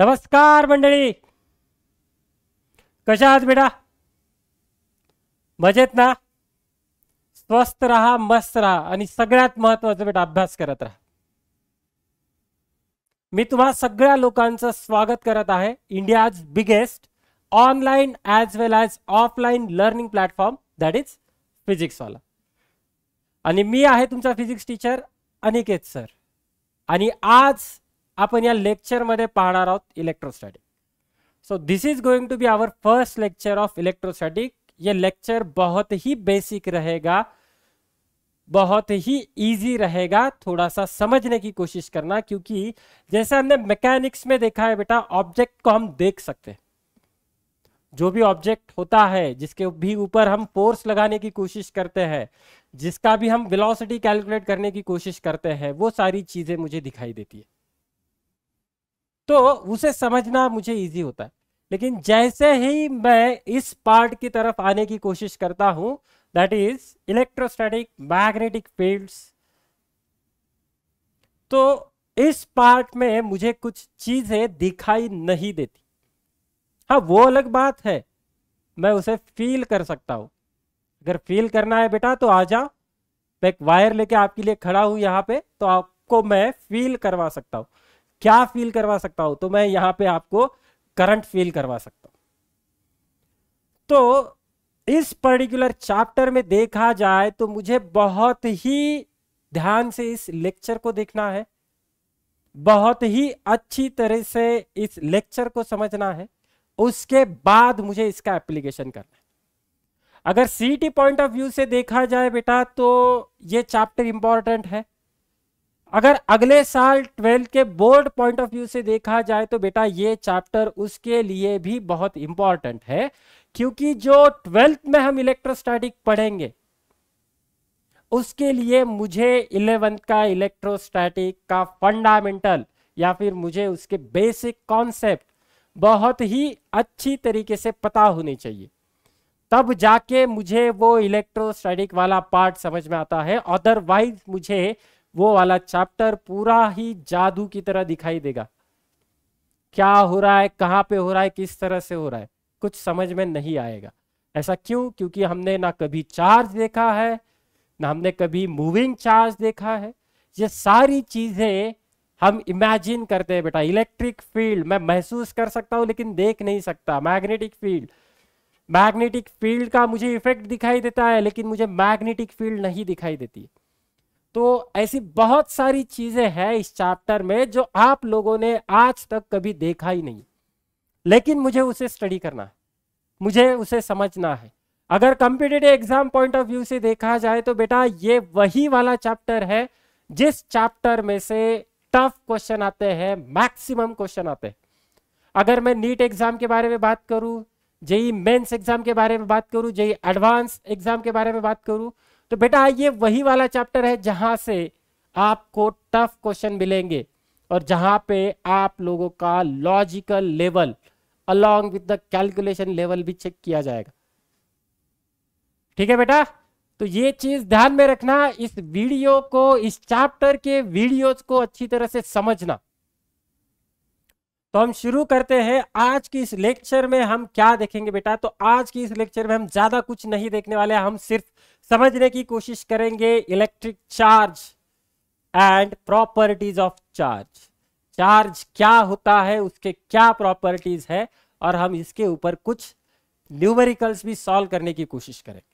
नमस्कार मंडळी कशा आहात बेटा मजेत ना स्वस्त राहा मस्त राहा आणि सगळ्यात महत्वाचं बेटा अभ्यास करत राहा मी तुम्हा सगळ्या लोकांचं स्वागत करत आहे India's biggest online as well as offline learning platform that is PhysicsWallah आणि मी आहे तुमचा फिजिक्स टीचर अनिकेत सर आणि आज अपन लेक्चर लेक्चरमध्ये पाहणार आहोत electrostatic so this is going to be our first lecture of electrostatic ये लेक्चर बहुत ही बेसिक रहेगा बहुत ही इजी रहेगा थोड़ा सा समझने की कोशिश करना क्योंकि जैसे हमने मैकेनिक्स में देखा है बेटा ऑब्जेक्ट को हम देख सकते हैं जो भी ऑब्जेक्ट होता है जिसके भी ऊपर हम फोर्स लगाने की कोशिश करते हैं जिसका भी हम वेलोसिटी कैलकुलेट करने की कोशिश करते हैं वो सारी चीजें मुझे दिखाई देती है तो उसे समझना मुझे इजी होता है लेकिन जैसे ही मैं इस पार्ट की तरफ आने की कोशिश करता हूं that is electrostatic magnetic fields तो इस पार्ट में मुझे कुछ चीजें दिखाई नहीं देती हाँ वो अलग बात है मैं उसे फील कर सकता हूं अगर फील करना है बेटा तो आ जाओ मैं एक वायर लेके आपके लिए खड़ा हूं यहां पे तो आपको मैं फील करवा सकता हूं क्या फील करवा सकता हूं तो मैं यहां पे आपको करंट फील करवा सकता हूं तो इस पर्टिकुलर चैप्टर में देखा जाए तो मुझे बहुत ही ध्यान से इस लेक्चर को देखना है बहुत ही अच्छी तरह से इस लेक्चर को समझना है उसके बाद मुझे इसका एप्लीकेशन करना है अगर सीटी पॉइंट ऑफ व्यू से देखा जाए बेटा तो ये चैप्टर इंपॉर्टेंट है अगर अगले साल ट्वेल्थ के बोर्ड पॉइंट ऑफ व्यू से देखा जाए तो बेटा ये चैप्टर उसके लिए भी बहुत इंपॉर्टेंट है क्योंकि जो ट्वेल्थ में हम इलेक्ट्रोस्टैटिक पढ़ेंगे उसके लिए मुझे इलेवेंथ का इलेक्ट्रोस्टैटिक का फंडामेंटल या फिर मुझे उसके बेसिक कॉन्सेप्ट बहुत ही अच्छी तरीके से पता होने चाहिए तब जाके मुझे वो इलेक्ट्रोस्टैटिक वाला पार्ट समझ में आता है अदरवाइज मुझे वो वाला चैप्टर पूरा ही जादू की तरह दिखाई देगा क्या हो रहा है कहाँ पे हो रहा है किस तरह से हो रहा है कुछ समझ में नहीं आएगा ऐसा क्यों क्योंकि हमने ना कभी चार्ज देखा है ना हमने कभी मूविंग चार्ज देखा है ये सारी चीजें हम इमेजिन करते हैं बेटा इलेक्ट्रिक फील्ड मैं महसूस कर सकता हूं लेकिन देख नहीं सकता मैग्नेटिक फील्ड मैग्नेटिक फील्ड का मुझे इफेक्ट दिखाई देता है लेकिन मुझे मैग्नेटिक फील्ड नहीं दिखाई देती तो ऐसी बहुत सारी चीजें हैं इस चैप्टर में जो आप लोगों ने आज तक कभी देखा ही नहीं लेकिन मुझे उसे स्टडी करना है मुझे उसे समझना है अगर competitive exam point of view से देखा जाए तो बेटा ये वही वाला चैप्टर है जिस चैप्टर में से टफ क्वेश्चन आते हैं मैक्सिमम क्वेश्चन आते हैं अगर मैं नीट एग्जाम के बारे में बात करूं जेई मेंस एग्जाम के बारे में बात करूं जेई एडवांस एग्जाम के बारे में बात करूं तो बेटा ये वही वाला चैप्टर है जहां से आपको टफ क्वेश्चन मिलेंगे और जहां पे आप लोगों का logical level along with the calculation level भी चेक किया जाएगा ठीक है बेटा तो ये चीज ध्यान में रखना इस वीडियो को इस चैप्टर के वीडियोस को अच्छी तरह से समझना तो हम शुरू करते हैं आज की इस लेक्चर में हम क्या देखेंगे बेटा तो आज की इस लेक्चर में हम ज्यादा कुछ नहीं देखने वाले हम सिर्फ समझने की कोशिश करेंगे electric charge and properties of charge charge क्या होता है उसके क्या प्रॉपर्टीज है और हम इसके ऊपर कुछ न्यूमेरिकल्स भी सॉल्व करने की कोशिश करेंगे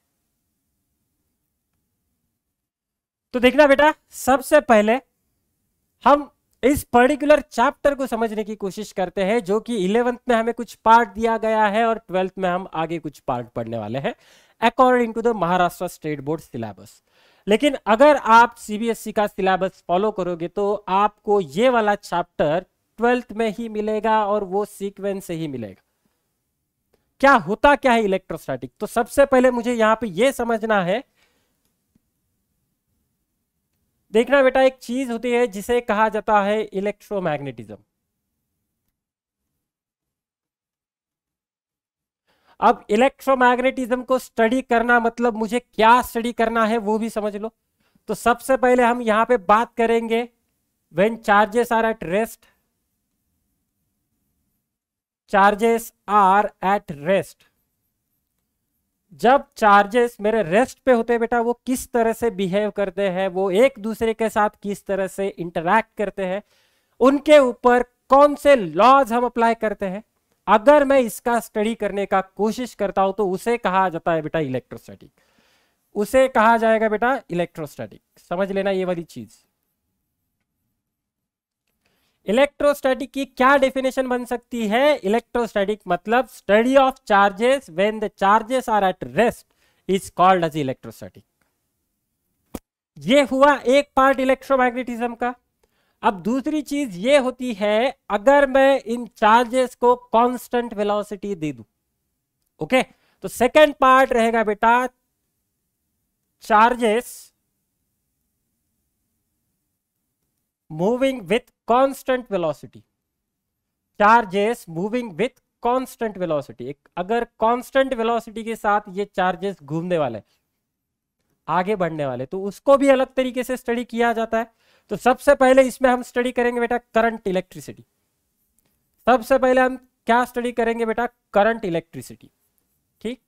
तो देखना बेटा सबसे पहले हम इस पर्टिकुलर चैप्टर को समझने की कोशिश करते हैं जो कि इलेवेंथ में हमें कुछ पार्ट दिया गया है और ट्वेल्थ में हम आगे कुछ पार्ट पढ़ने वाले हैं according to the Maharashtra state board syllabus लेकिन अगर आप सीबीएसई e का सिलेबस फॉलो करोगे तो आपको ये वाला चैप्टर ट्वेल्थ में ही मिलेगा और वो सीक्वेंस से ही मिलेगा क्या होता क्या है इलेक्ट्रोस्टैटिक तो सबसे पहले मुझे यहां पे ये समझना है देखना बेटा एक चीज होती है जिसे कहा जाता है इलेक्ट्रोमैग्नेटिज्म अब इलेक्ट्रोमैग्नेटिज्म को स्टडी करना मतलब मुझे क्या स्टडी करना है वो भी समझ लो तो सबसे पहले हम यहां पे बात करेंगे when charges are at rest charges are at rest जब चार्जेस मेरे रेस्ट पे होते हैं बेटा वो किस तरह से बिहेव करते हैं वो एक दूसरे के साथ किस तरह से इंटरैक्ट करते हैं उनके ऊपर कौन से लॉज हम अप्लाई करते हैं अगर मैं इसका स्टडी करने का कोशिश करता हूं तो उसे कहा जाता है बेटा इलेक्ट्रोस्टैटिक उसे कहा जाएगा बेटा इलेक्ट्रोस्टैटिक समझ लेना ये वाली चीज इलेक्ट्रोस्टैटिक की क्या डेफिनेशन बन सकती है इलेक्ट्रोस्टैटिक मतलब study of charges when the charges are at rest is called as electrostatic ये हुआ एक पार्ट इलेक्ट्रोमैग्नेटिज्म का अब दूसरी चीज ये होती है अगर मैं इन चार्जेस को कांस्टेंट वेलोसिटी दे दू ओके तो सेकंड पार्ट रहेगा बेटा charges moving with constant velocity charges moving with constant velocity अगर कांस्टेंट वेलोसिटी के साथ ये चार्जेस घूमने वाले आगे बढ़ने वाले तो उसको भी अलग तरीके से स्टडी किया जाता है तो सबसे पहले इसमें हम स्टडी करेंगे बेटा करंट इलेक्ट्रिसिटी सबसे पहले हम क्या स्टडी करेंगे बेटा करंट इलेक्ट्रिसिटी ठीक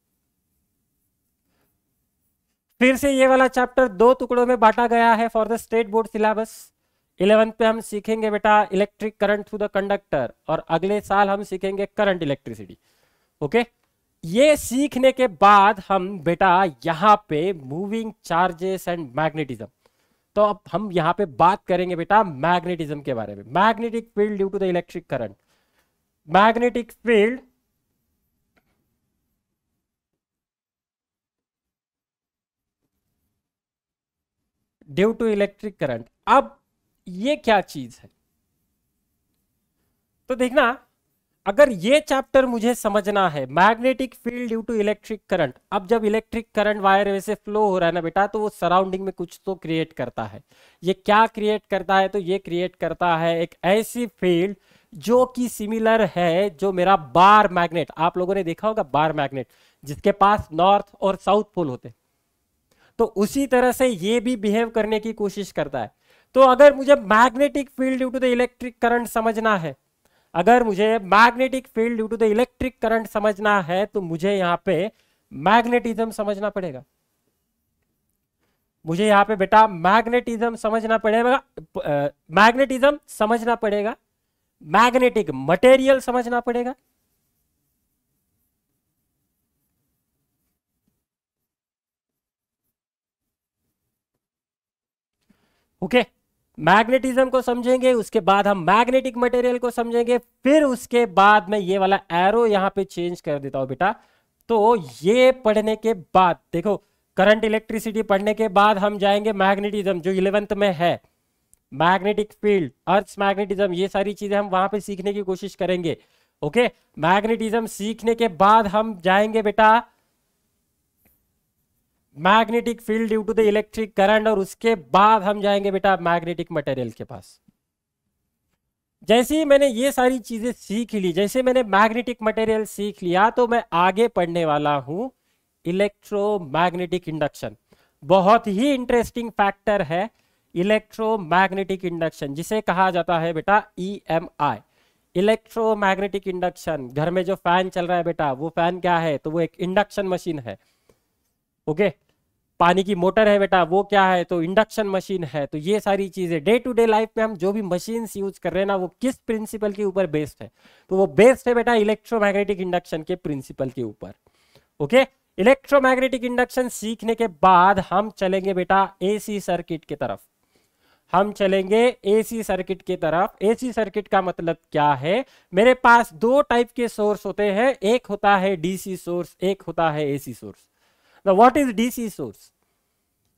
फिर से ये वाला चैप्टर दो टुकड़ों में बांटा गया है for the state board syllabus eleventh पे हम सीखेंगे बेटा electric current through the conductor और अगले साल हम सीखेंगे करंट इलेक्ट्रिसिटी ओके ये सीखने के बाद हम बेटा यहाँ पे मूविंग चार्जेस एंड मैग्नेटिज्म तो अब हम यहाँ पे बात करेंगे बेटा मैग्नेटिज्म के बारे में magnetic field due to the electric current magnetic field due to electric current अब ये क्या चीज है तो देखना अगर ये चैप्टर मुझे समझना है magnetic field due to electric current अब जब इलेक्ट्रिक करंट वायर वैसे फ्लो हो रहा है ना बेटा तो वो सराउंडिंग में कुछ तो क्रिएट करता है ये क्या क्रिएट करता है तो ये क्रिएट करता है एक ऐसी फील्ड जो कि सिमिलर है जो मेरा बार मैग्नेट आप लोगों ने देखा होगा बार मैग्नेट जिसके पास नॉर्थ और साउथ पोल होते तो उसी तरह से ये भी बिहेव करने की कोशिश करता है तो अगर मुझे magnetic field due to the electric current समझना है अगर मुझे magnetic field due to the electric current समझना है तो मुझे यहां पे मैग्नेटिज्म समझना पड़ेगा मुझे यहां पे बेटा मैग्नेटिज्म समझना पड़ेगा मैग्नेटिज्म समझना पड़ेगा मैग्नेटिक मटेरियल समझना पड़ेगा ओके okay. मैग्नेटिज्म को समझेंगे उसके बाद हम मैग्नेटिक मटेरियल को समझेंगे फिर उसके बाद में ये वाला एरो यहां पे चेंज कर देता हूं बेटा तो ये पढ़ने के बाद देखो करंट इलेक्ट्रिसिटी पढ़ने के बाद हम जाएंगे मैग्नेटिज्म जो इलेवेंथ में है मैग्नेटिक फील्ड अर्थ मैग्नेटिज्म ये सारी चीजें हम वहां पे सीखने की कोशिश करेंगे ओके मैग्नेटिज्म सीखने के बाद हम जाएंगे बेटा magnetic field due to the electric current और उसके बाद हम जाएंगे बेटा मैग्नेटिक मटेरियल के पास जैसे ही मैंने ये सारी चीजें सीख ली जैसे मैंने मैग्नेटिक मटेरियल सीख लिया तो मैं आगे पढ़ने वाला हूं इलेक्ट्रोमैग्नेटिक इंडक्शन बहुत ही इंटरेस्टिंग फैक्टर है इलेक्ट्रोमैग्नेटिक इंडक्शन जिसे कहा जाता है बेटा E M electro electromagnetic induction घर में जो फैन चल रहा है बेटा वो फैन क्या है तो वो एक इंडक्शन मशीन है ओके okay? पानी की मोटर है बेटा वो क्या है तो इंडक्शन मशीन है तो ये सारी चीजें डे टू डे लाइफ में हम जो भी मशीन यूज कर रहे हैं ना वो किस प्रिंसिपल के ऊपर बेस्ड है तो वो बेस्ड है बेटा इलेक्ट्रोमैग्नेटिक इंडक्शन के प्रिंसिपल के ऊपर ओके इलेक्ट्रोमैग्नेटिक इंडक्शन सीखने के बाद हम चलेंगे बेटा एसी सर्किट की तरफ हम चलेंगे एसी सर्किट की तरफ एसी सर्किट का मतलब क्या है मेरे पास दो टाइप के सोर्स होते हैं एक होता है डीसी सोर्स एक होता है AC source now what is dc source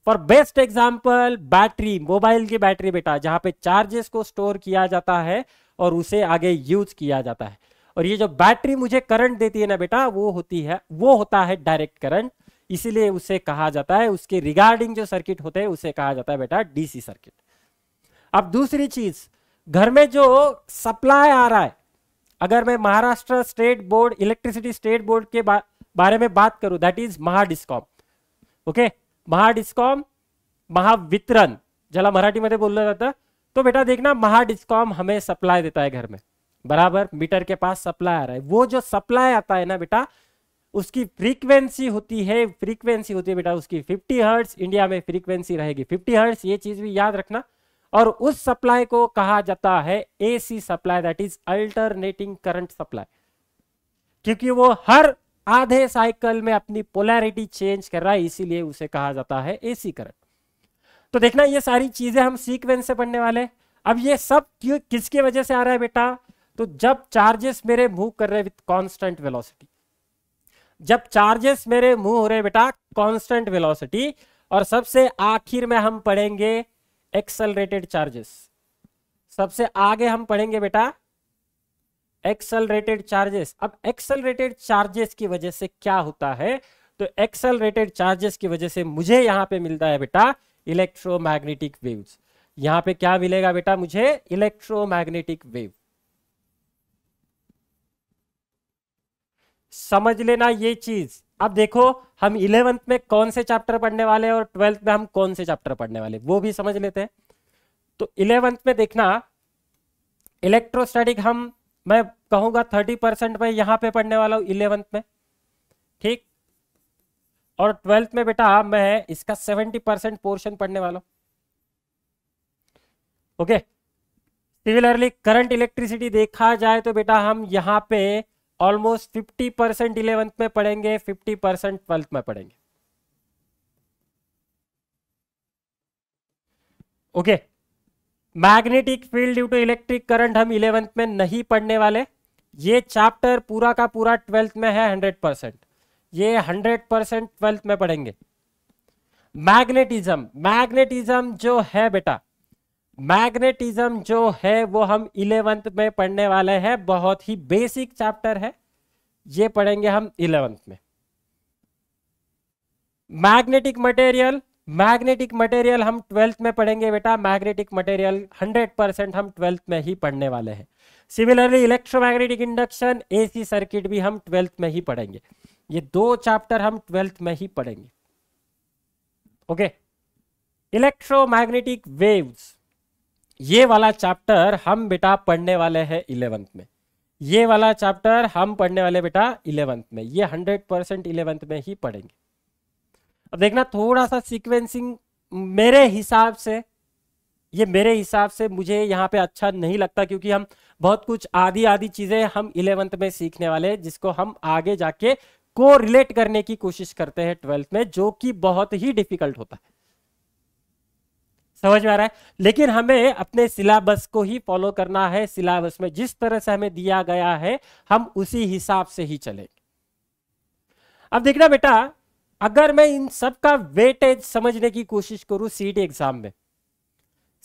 For best example battery mobile की बैटरी बेटा जहां पे चार्जेस को स्टोर किया जाता है और उसे आगे यूज किया जाता है और ये जो बैटरी मुझे करंट देती है ना बेटा वो होती है वो होता है डायरेक्ट करंट इसीलिए उसे कहा जाता है उसके रिगार्डिंग जो सर्किट होते हैं उसे कहा जाता है बेटा डीसी सर्किट अब दूसरी चीज घर में जो सप्लाई आ रहा है अगर मैं Maharashtra state board electricity state board के बारे में बात करूं that is Mahadiscom okay Mahadiscom Mahavitaran जला ज्याला मराठीमध्ये बोललं जातं तो बेटा देखना महाडिस्कॉम हमें सप्लाई देता है घर में बराबर मीटर के पास सप्लाई आ रहा है वो जो सप्लाई आता है ना बेटा उसकी फ्रीक्वेंसी होती है फ्रीक्वेंसी होती है बेटा उसकी 50 हर्ट्स इंडिया में फ्रीक्वेंसी रहेगी 50 हर्ट्स ये चीज भी याद रखना और उस सप्लाई को कहा जाता है AC supply that is alternating current supply क्योंकि वो हर आधे साइकिल में अपनी पोलैरिटी चेंज कर रहा है इसीलिए उसे कहा जाता है एसी करंट तो देखना ये सारी चीजें हम सीक्वेंस से पढ़ने वाले अब ये सब क्यों किसकी वजह से आ रहा है बेटा तो जब चार्जेस मेरे मूव कर रहे विथ कांस्टेंट वेलोसिटी जब चार्जेस मेरे मूव हो रहे बेटा कॉन्स्टेंट वेलोसिटी और सबसे आखिर में हम पढ़ेंगे एक्सलरेटेड चार्जेस सबसे आगे हम पढ़ेंगे बेटा एक्सलरेटेड चार्जेस अब एक्सलरेटेड चार्जेस की वजह से क्या होता है तो एक्सलरेटेड चार्जेस की वजह से मुझे यहाँ पे मिलता है बेटा इलेक्ट्रोमैग्नेटिक वेव्स यहाँ पे क्या मिलेगा बेटा मुझे इलेक्ट्रोमैग्नेटिक वेव समझ लेना ये चीज अब देखो हम इलेवेंथ में कौन से चैप्टर पढ़ने वाले हैं और ट्वेल्थ में हम कौन से चैप्टर पढ़ने वाले वो भी समझ लेते हैं तो इलेवेंथ में देखना इलेक्ट्रोस्टैटिक हम मैं कहूंगा थर्टी परसेंट में यहां पे पढ़ने वाला हूं इलेवेंथ में ठीक और ट्वेल्थ में बेटा मैं इसका सेवेंटी परसेंट पोर्शन पढ़ने वाला हूं ओके सिमिलरली करंट इलेक्ट्रिसिटी देखा जाए तो बेटा हम यहां पे ऑलमोस्ट फिफ्टी परसेंट इलेवेंथ में पढ़ेंगे फिफ्टी परसेंट ट्वेल्थ में पढ़ेंगे okay okay. Magnetic field due to electric current हम इलेवेंथ में नहीं पढ़ने वाले ये चैप्टर पूरा का पूरा ट्वेल्थ में है हंड्रेड परसेंट ये हंड्रेड परसेंट ट्वेल्थ में पढ़ेंगे मैग्नेटिज्म मैग्नेटिज्म जो है बेटा मैग्नेटिज्म जो है वो हम इलेवेंथ में पढ़ने वाले हैं बहुत ही बेसिक चैप्टर है ये पढ़ेंगे हम इलेवेंथ में मैग्नेटिक मटेरियल मैग्नेटिक मटेरियल हम ट्वेल्थ में पढ़ेंगे बेटा मैग्नेटिक मटेरियल 100 परसेंट हम ट्वेल्थ में ही पढ़ने वाले हैं similarly electromagnetic induction AC circuit भी हम ट्वेल्थ में ही पढ़ेंगे ये दो चैप्टर हम ट्वेल्थ में ही पढ़ेंगे ओके इलेक्ट्रोमैग्नेटिक वेव्स ये वाला चैप्टर हम बेटा पढ़ने वाले हैं इलेवंथ में ये वाला चैप्टर हम पढ़ने वाले बेटा इलेवंथ में ये हंड्रेड परसेंट में ही पढ़ेंगे अब देखना थोड़ा सा सीक्वेंसिंग मेरे हिसाब से ये मेरे हिसाब से मुझे यहाँ पे अच्छा नहीं लगता क्योंकि हम बहुत कुछ आधी आधी चीजें हम इलेवंथ में सीखने वाले हैं जिसको हम आगे जाके को रिलेट करने की कोशिश करते हैं ट्वेल्थ में जो कि बहुत ही डिफिकल्ट होता है समझ में आ रहा है लेकिन हमें अपने सिलेबस को ही फॉलो करना है सिलेबस में जिस तरह से हमें दिया गया है हम उसी हिसाब से ही चलेंगे अब देखना बेटा अगर मैं इन सब का वेटेज समझने की कोशिश करूं सीटी एग्जाम e में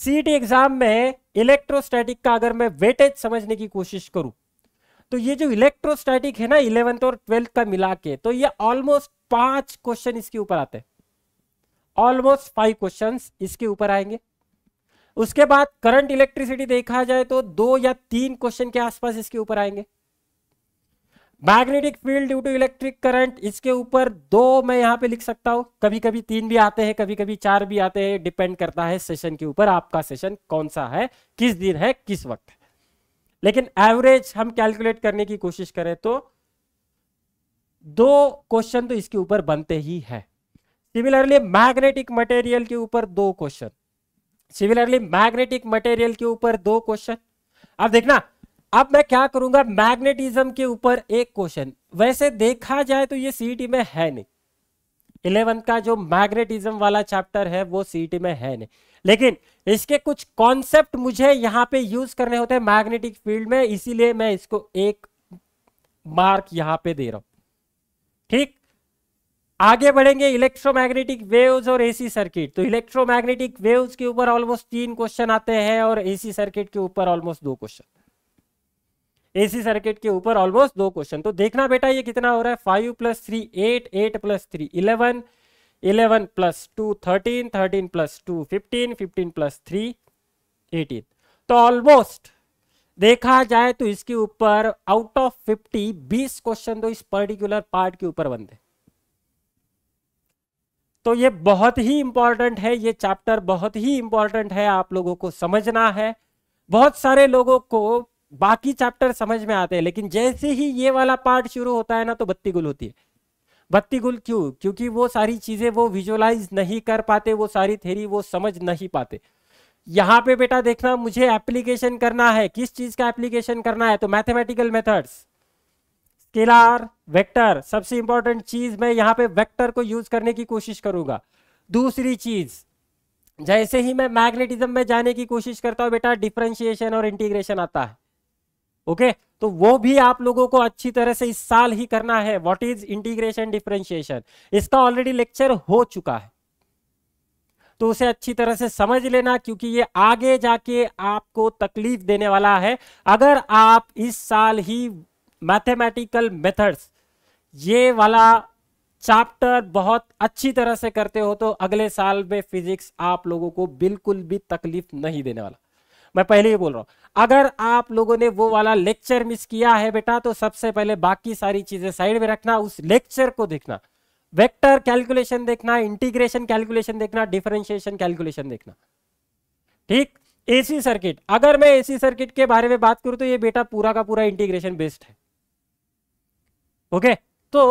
सीटी एग्जाम e में इलेक्ट्रोस्टैटिक का अगर मैं वेटेज समझने की कोशिश करूं तो ये जो इलेक्ट्रोस्टैटिक है ना इलेवेंथ और ट्वेल्थ का मिला के तो ये ऑलमोस्ट पांच क्वेश्चन इसके ऊपर आते हैं ऑलमोस्ट फाइव क्वेश्चन इसके ऊपर आएंगे उसके बाद करंट इलेक्ट्रिसिटी देखा जाए तो दो या तीन क्वेश्चन के आसपास इसके ऊपर आएंगे magnetic field due to electric current इसके ऊपर दो मैं यहाँ पे लिख सकता हूँ कभी कभी तीन भी आते हैं कभी कभी चार भी आते हैं डिपेंड करता है सेशन के ऊपर आपका सेशन कौन सा है किस दिन है किस वक्त है लेकिन एवरेज हम कैलकुलेट करने की कोशिश करें तो दो क्वेश्चन तो इसके ऊपर बनते ही है सिमिलरली मैग्नेटिक मटेरियल के ऊपर दो क्वेश्चन सिमिलरली मैग्नेटिक मटेरियल के ऊपर दो क्वेश्चन आप देखना अब मैं क्या करूंगा मैग्नेटिज्म के ऊपर एक क्वेश्चन वैसे देखा जाए तो ये सीईटी e में है नहीं इलेवंथ का जो मैग्नेटिज्म वाला चैप्टर है वो सीईटी e में है नहीं लेकिन इसके कुछ कॉन्सेप्ट मुझे यहां पे यूज करने होते हैं मैग्नेटिक फील्ड में इसीलिए मैं इसको एक मार्क यहां पे दे रहा हूं ठीक आगे बढ़ेंगे इलेक्ट्रोमैग्नेटिक वेव्स और एसी सर्किट तो इलेक्ट्रोमैग्नेटिक वेव्स के ऊपर ऑलमोस्ट तीन क्वेश्चन आते हैं और एसी सर्किट के ऊपर ऑलमोस्ट दो क्वेश्चन एसी सर्किट के ऊपर ऑलमोस्ट दो क्वेश्चन तो देखना बेटा ये कितना हो रहा है five plus three eight eight plus three eleven eleven plus two thirteen thirteen plus two fifteen fifteen plus three eighteen तो ऑलमोस्ट देखा जाए तो इसके ऊपर आउट ऑफ फिफ्टी बीस क्वेश्चन तो इस पर्टिकुलर पार्ट के ऊपर बनते तो ये बहुत ही इंपॉर्टेंट है ये चैप्टर बहुत ही इंपॉर्टेंट है आप लोगों को समझना है बहुत सारे लोगों को बाकी चैप्टर समझ में आते हैं लेकिन जैसे ही ये वाला पार्ट शुरू होता है ना तो बत्ती गुल होती है बत्ती गुल क्यों क्योंकि वो सारी चीजें वो विजुअलाइज नहीं कर पाते वो सारी थेरी वो समझ नहीं पाते यहाँ पे बेटा देखना मुझे एप्लीकेशन करना है किस चीज का एप्लीकेशन करना है तो मैथमेटिकल मेथड्स स्केलर वेक्टर सबसे इंपॉर्टेंट चीज मैं यहाँ पे वेक्टर को यूज करने की कोशिश करूंगा दूसरी चीज जैसे ही मैं मैग्नेटिज्म में जाने की कोशिश करता हूं बेटा डिफ्रेंशिएशन और इंटीग्रेशन आता है ओके तो वो भी आप लोगों को अच्छी तरह से इस साल ही करना है व्हाट इज इंटीग्रेशन डिफ्रेंशिएशन इसका ऑलरेडी लेक्चर हो चुका है तो उसे अच्छी तरह से समझ लेना क्योंकि ये आगे जाके आपको तकलीफ देने वाला है अगर आप इस साल ही मैथमेटिकल मेथड्स ये वाला चैप्टर बहुत अच्छी तरह से करते हो तो अगले साल में फिजिक्स आप लोगों को बिल्कुल भी तकलीफ नहीं देने वाला मैं पहले ही बोल रहा हूँ अगर आप लोगों ने वो वाला लेक्चर मिस किया है बेटा तो सबसे पहले बाकी सारी चीजें साइड में रखना उस लेक्चर को देखना वेक्टर कैलकुलेशन देखना इंटीग्रेशन कैलकुलेशन देखना डिफरेंशिएशन कैलकुलेशन देखना ठीक एसी सर्किट अगर मैं एसी सर्किट के बारे में बात करूं तो ये बेटा पूरा का पूरा इंटीग्रेशन बेस्ड है ओके तो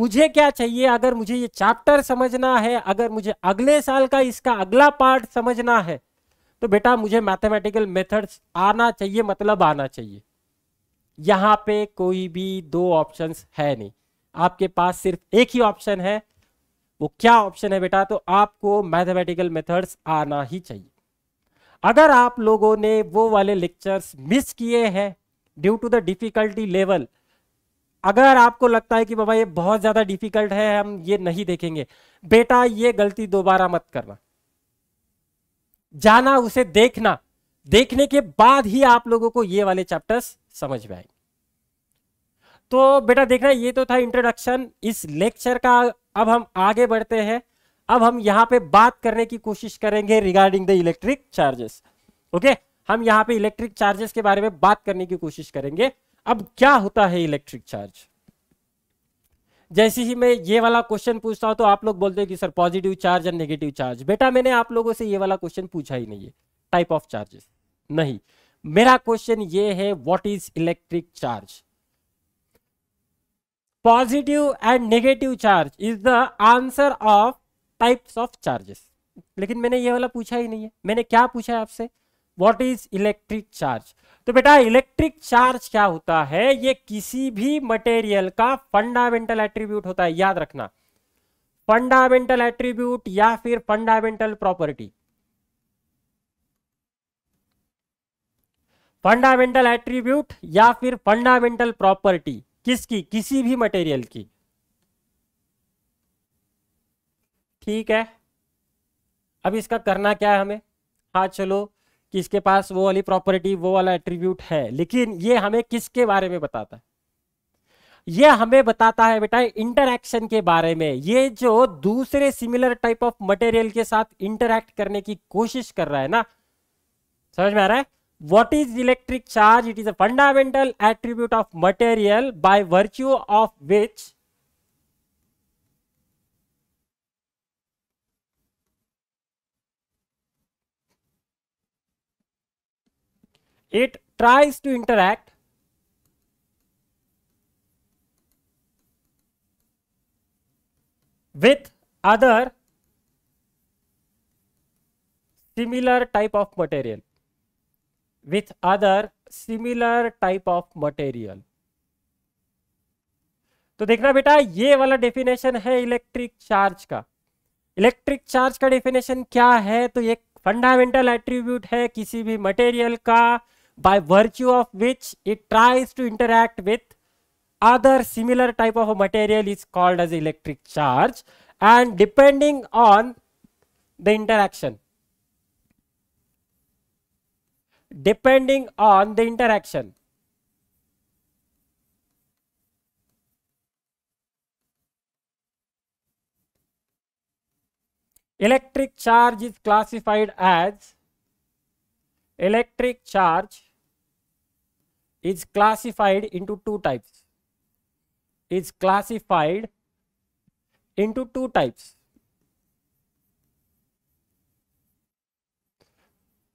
मुझे क्या चाहिए अगर मुझे ये चैप्टर समझना है अगर मुझे अगले साल का इसका अगला पार्ट समझना है तो बेटा मुझे मैथमेटिकल मेथड्स आना चाहिए मतलब आना चाहिए यहाँ पे कोई भी दो ऑप्शंस है नहीं आपके पास सिर्फ एक ही ऑप्शन है वो क्या ऑप्शन है बेटा तो आपको मैथमेटिकल मेथड्स आना ही चाहिए अगर आप लोगों ने वो वाले लेक्चर्स मिस किए हैं due to the difficulty level अगर आपको लगता है कि बाबा ये बहुत ज़्यादा डिफ़िकल्ट है हम ये नहीं देखेंगे बेटा ये गलती दोबारा मत करना जाना उसे देखना देखने के बाद ही आप लोगों को ये वाले चैप्टर्स समझ में आएंगे तो बेटा देखना ये तो था इंट्रोडक्शन इस लेक्चर का अब हम आगे बढ़ते हैं अब हम यहाँ पे बात करने की कोशिश करेंगे regarding the electric charges okay हम यहाँ पे इलेक्ट्रिक चार्जेस के बारे में बात करने की कोशिश करेंगे अब क्या होता है इलेक्ट्रिक चार्ज जैसे ही मैं ये वाला क्वेश्चन पूछता हूँ तो आप लोग बोलते हैं कि सर पॉजिटिव चार्ज और नेगेटिव चार्ज बेटा मैंने आप लोगों से ये वाला क्वेश्चन पूछा ही नहीं है टाइप ऑफ चार्जेस नहीं मेरा क्वेश्चन ये है what is electric charge positive and negative charge is the answer of types of charges लेकिन मैंने ये वाला पूछा ही नहीं है मैंने क्या पूछा है आपसे वॉट इज इलेक्ट्रिक चार्ज तो बेटा इलेक्ट्रिक चार्ज क्या होता है ये किसी भी मटेरियल का फंडामेंटल एट्रीब्यूट होता है याद रखना फंडामेंटल एट्रीब्यूट या फिर फंडामेंटल प्रॉपर्टी फंडामेंटल एट्रीब्यूट या फिर फंडामेंटल प्रॉपर्टी किसकी किसी भी मटेरियल की ठीक है अब इसका करना क्या है हमें हाँ चलो कि इसके पास वो वाली प्रॉपर्टी वो वाला एट्रीब्यूट है लेकिन ये हमें किसके बारे में बताता है ये हमें बताता है बेटा इंटरक्शन के बारे में ये जो दूसरे सिमिलर टाइप ऑफ मटेरियल के साथ इंटरैक्ट करने की कोशिश कर रहा है ना समझ में आ रहा है what is electric charge it is a fundamental attribute of material by virtue of which it tries to interact with other similar type of material with other similar type of material तो देखना बेटा ये वाला definition है electric charge का electric charge का definition क्या है तो एक फंडामेंटल एट्रीब्यूट है किसी भी मटेरियल का by virtue of which it tries to interact with other similar type of material is called as electric charge and depending on the interaction depending on the interaction electric charge is classified as electric charge is classified into two types is classified into two types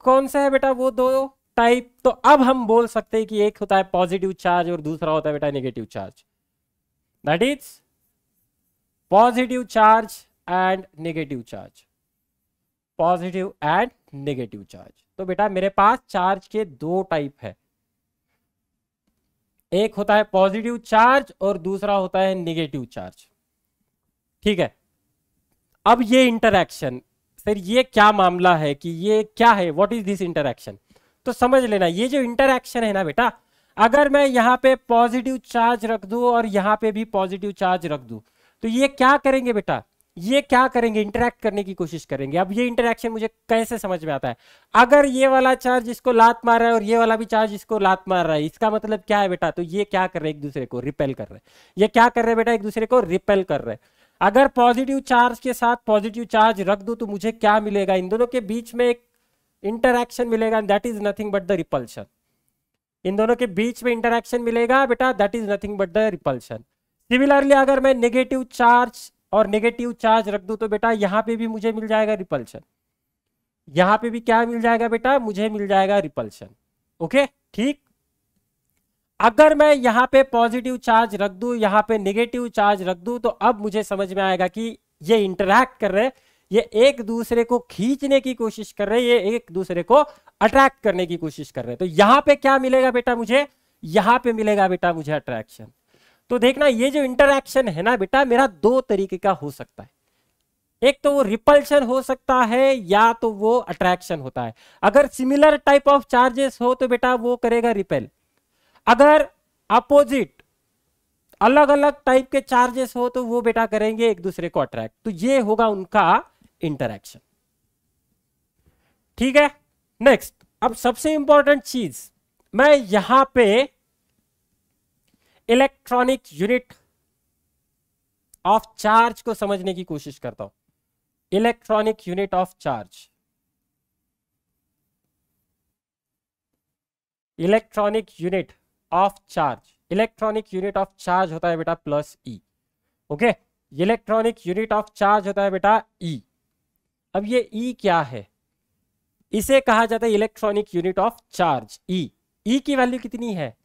कौन सा है बेटा वो दो type तो अब हम बोल सकते हैं कि एक होता है पॉजिटिव चार्ज और दूसरा होता है बेटा negative charge that is positive charge and negative charge positive and negative charge तो बेटा मेरे पास चार्ज के दो टाइप है एक होता है पॉजिटिव चार्ज और दूसरा होता है निगेटिव चार्ज ठीक है अब ये इंटरक्शन सर ये क्या मामला है कि ये क्या है व्हाट इज दिस इंटरक्शन तो समझ लेना ये जो इंटरक्शन है ना बेटा अगर मैं यहां पे पॉजिटिव चार्ज रख दू और यहां पे भी पॉजिटिव चार्ज रख दू तो ये क्या करेंगे बेटा ये क्या करेंगे इंटरेक्ट करने की कोशिश करेंगे अब ये इंटरेक्शन मुझे कैसे समझ में आता है अगर ये वाला चार्ज इसको लात मार रहा है और ये वाला भी चार्ज इसको लात मार रहा है इसका मतलब क्या है बेटा तो ये क्या कर रहे हैं एक दूसरे को रिपेल कर रहे हैं ये क्या कर रहे हैं बेटा एक दूसरे को रिपेल कर रहे हैं अगर पॉजिटिव चार्ज के साथ पॉजिटिव चार्ज रख दू तो मुझे क्या मिलेगा इन दोनों के बीच में एक इंटरक्शन मिलेगा that is nothing but the repulsion इन दोनों के बीच में इंटरक्शन मिलेगा बेटा that is nothing but the repulsion similarly अगर मैं नेगेटिव चार्ज और नेगेटिव चार्ज रख दू तो बेटा यहाँ पे भी मुझे मिल जाएगा रिपल्शन यहाँ पे भी क्या मिल जाएगा बेटा मुझे मिल जाएगा रिपल्शन ओके ठीक अगर मैं यहाँ पे पॉजिटिव चार्ज रख दू यहाँ पे नेगेटिव चार्ज रख दू तो अब मुझे समझ में आएगा कि ये इंटरैक्ट कर रहे ये एक दूसरे को खींचने की कोशिश कर रहे ये एक दूसरे को अट्रैक्ट करने की कोशिश कर रहे तो यहां पे क्या मिलेगा बेटा मुझे यहां पे मिलेगा बेटा मुझे अट्रैक्शन तो देखना ये जो इंटरक्शन है ना बेटा मेरा दो तरीके का हो सकता है एक तो वो रिपल्शन हो सकता है या तो वो अट्रैक्शन होता है अगर सिमिलर टाइप ऑफ चार्जेस हो तो बेटा वो करेगा रिपेल अगर अपोजिट अलग अलग टाइप के चार्जेस हो तो वो बेटा करेंगे एक दूसरे को अट्रैक्ट तो ये होगा उनका इंटरक्शन ठीक है नेक्स्ट अब सबसे इंपॉर्टेंट चीज मैं यहां पे इलेक्ट्रॉनिक यूनिट ऑफ चार्ज को समझने की कोशिश करता हूं electronic unit of charge electronic unit of charge electronic unit of charge होता है बेटा plus e okay electronic unit of charge होता है बेटा ई e। अब ये ई e क्या है इसे कहा जाता है electronic unit of charge e e की वैल्यू कितनी है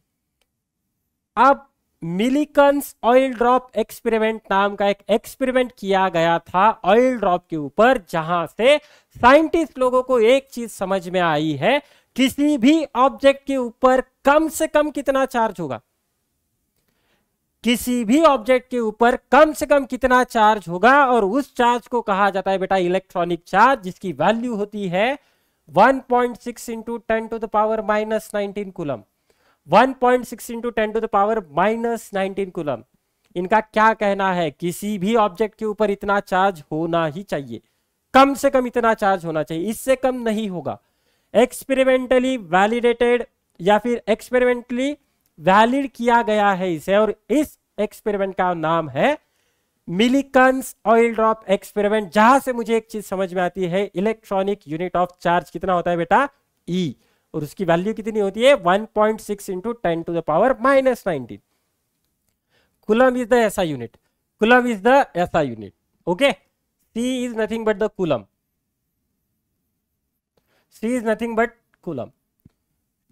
अब मिलिकन्स ऑयल ड्रॉप एक्सपेरिमेंट नाम का एक एक्सपेरिमेंट किया गया था ऑयल ड्रॉप के ऊपर जहां से साइंटिस्ट लोगों को एक चीज समझ में आई है किसी भी ऑब्जेक्ट के ऊपर कम से कम कितना चार्ज होगा किसी भी ऑब्जेक्ट के ऊपर कम से कम कितना चार्ज होगा और उस चार्ज को कहा जाता है बेटा इलेक्ट्रॉनिक चार्ज जिसकी वैल्यू होती है 1.6 point six into ten to the power minus nineteen coulomb 1.6 point six into ten to the power minus nineteen coulomb इनका क्या कहना है किसी भी ऑब्जेक्ट के ऊपर इतना चार्ज होना ही चाहिए कम से कम इतना चार्ज होना चाहिए इससे कम नहीं होगा एक्सपेरिमेंटली वैलिडेटेड या फिर एक्सपेरिमेंटली वैलिड किया गया है इसे और इस एक्सपेरिमेंट का नाम है मिलिकन्स ऑयल ड्रॉप एक्सपेरिमेंट जहां से मुझे एक चीज समझ में आती है इलेक्ट्रॉनिक यूनिट ऑफ चार्ज कितना होता है बेटा ई e. और उसकी वैल्यू कितनी होती है 1.6 point six into ten to the power minus nineteen coulomb is the SI unit coulomb is the SI unit okay C is nothing but the coulomb C is nothing but coulomb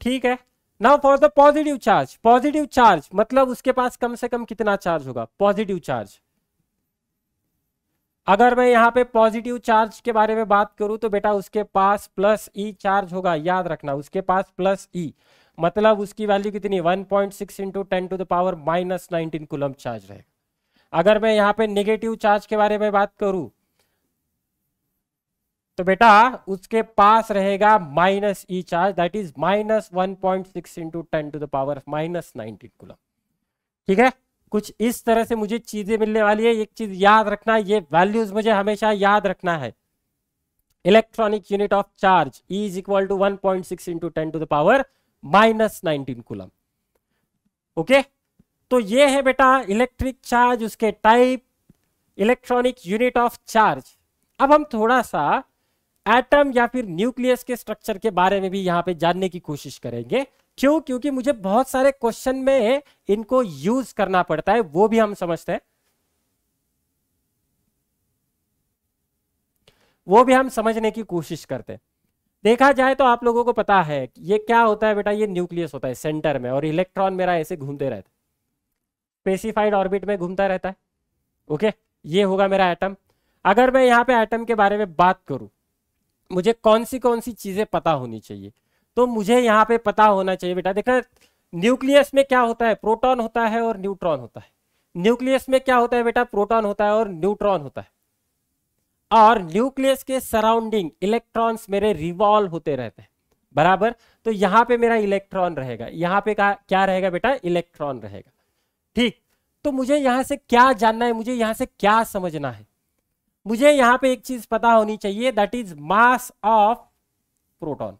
ठीक है now for the positive charge positive charge मतलब उसके पास कम से कम कितना charge होगा positive charge अगर मैं यहाँ पे पॉजिटिव चार्ज के बारे में बात करूं तो बेटा उसके पास प्लस ई चार्ज होगा याद रखना उसके पास प्लस ई मतलब उसकी वैल्यू कितनी 1.6 point six into ten to the power minus nineteen coulomb charge रहेगा अगर मैं यहाँ पे नेगेटिव चार्ज के बारे में बात करूं तो बेटा उसके पास रहेगा minus e charge that is minus one point six into ten to the power minus nineteen coulomb ठीक है कुछ इस तरह से मुझे चीजें मिलने वाली है एक चीज याद रखना ये वैल्यूज मुझे हमेशा याद रखना है electronic unit of charge is equal to one point six into ten to the power minus nineteen coulomb okay तो ये है बेटा इलेक्ट्रिक चार्ज उसके type electronic unit of charge अब हम थोड़ा सा एटम या फिर न्यूक्लियस के स्ट्रक्चर के बारे में भी यहां पे जानने की कोशिश करेंगे क्यों क्योंकि मुझे बहुत सारे क्वेश्चन में इनको यूज करना पड़ता है वो भी हम समझते हैं वो भी हम समझने की कोशिश करते हैं देखा जाए तो आप लोगों को पता है ये क्या होता है बेटा ये न्यूक्लियस होता है सेंटर में और इलेक्ट्रॉन मेरा ऐसे घूमते रहता है स्पेसिफाइड ऑर्बिट में घूमता रहता है ओके ये होगा मेरा एटम अगर मैं यहाँ पे एटम के बारे में बात करूं मुझे कौन सी कौन सी चीजें पता होनी चाहिए तो मुझे यहाँ पे पता होना चाहिए बेटा देखना न्यूक्लियस में क्या होता है प्रोटॉन होता है और न्यूट्रॉन होता है न्यूक्लियस में क्या होता है बेटा प्रोटॉन होता है और न्यूट्रॉन होता है और न्यूक्लियस के सराउंडिंग इलेक्ट्रॉन्स मेरे रिवॉल्व होते रहते हैं बराबर तो यहाँ पे मेरा इलेक्ट्रॉन रहेगा यहाँ पे का क्या रहेगा बेटा इलेक्ट्रॉन रहेगा ठीक तो मुझे यहाँ से क्या जानना है मुझे यहाँ से क्या समझना है मुझे यहाँ पे एक चीज पता होनी चाहिए that is mass of proton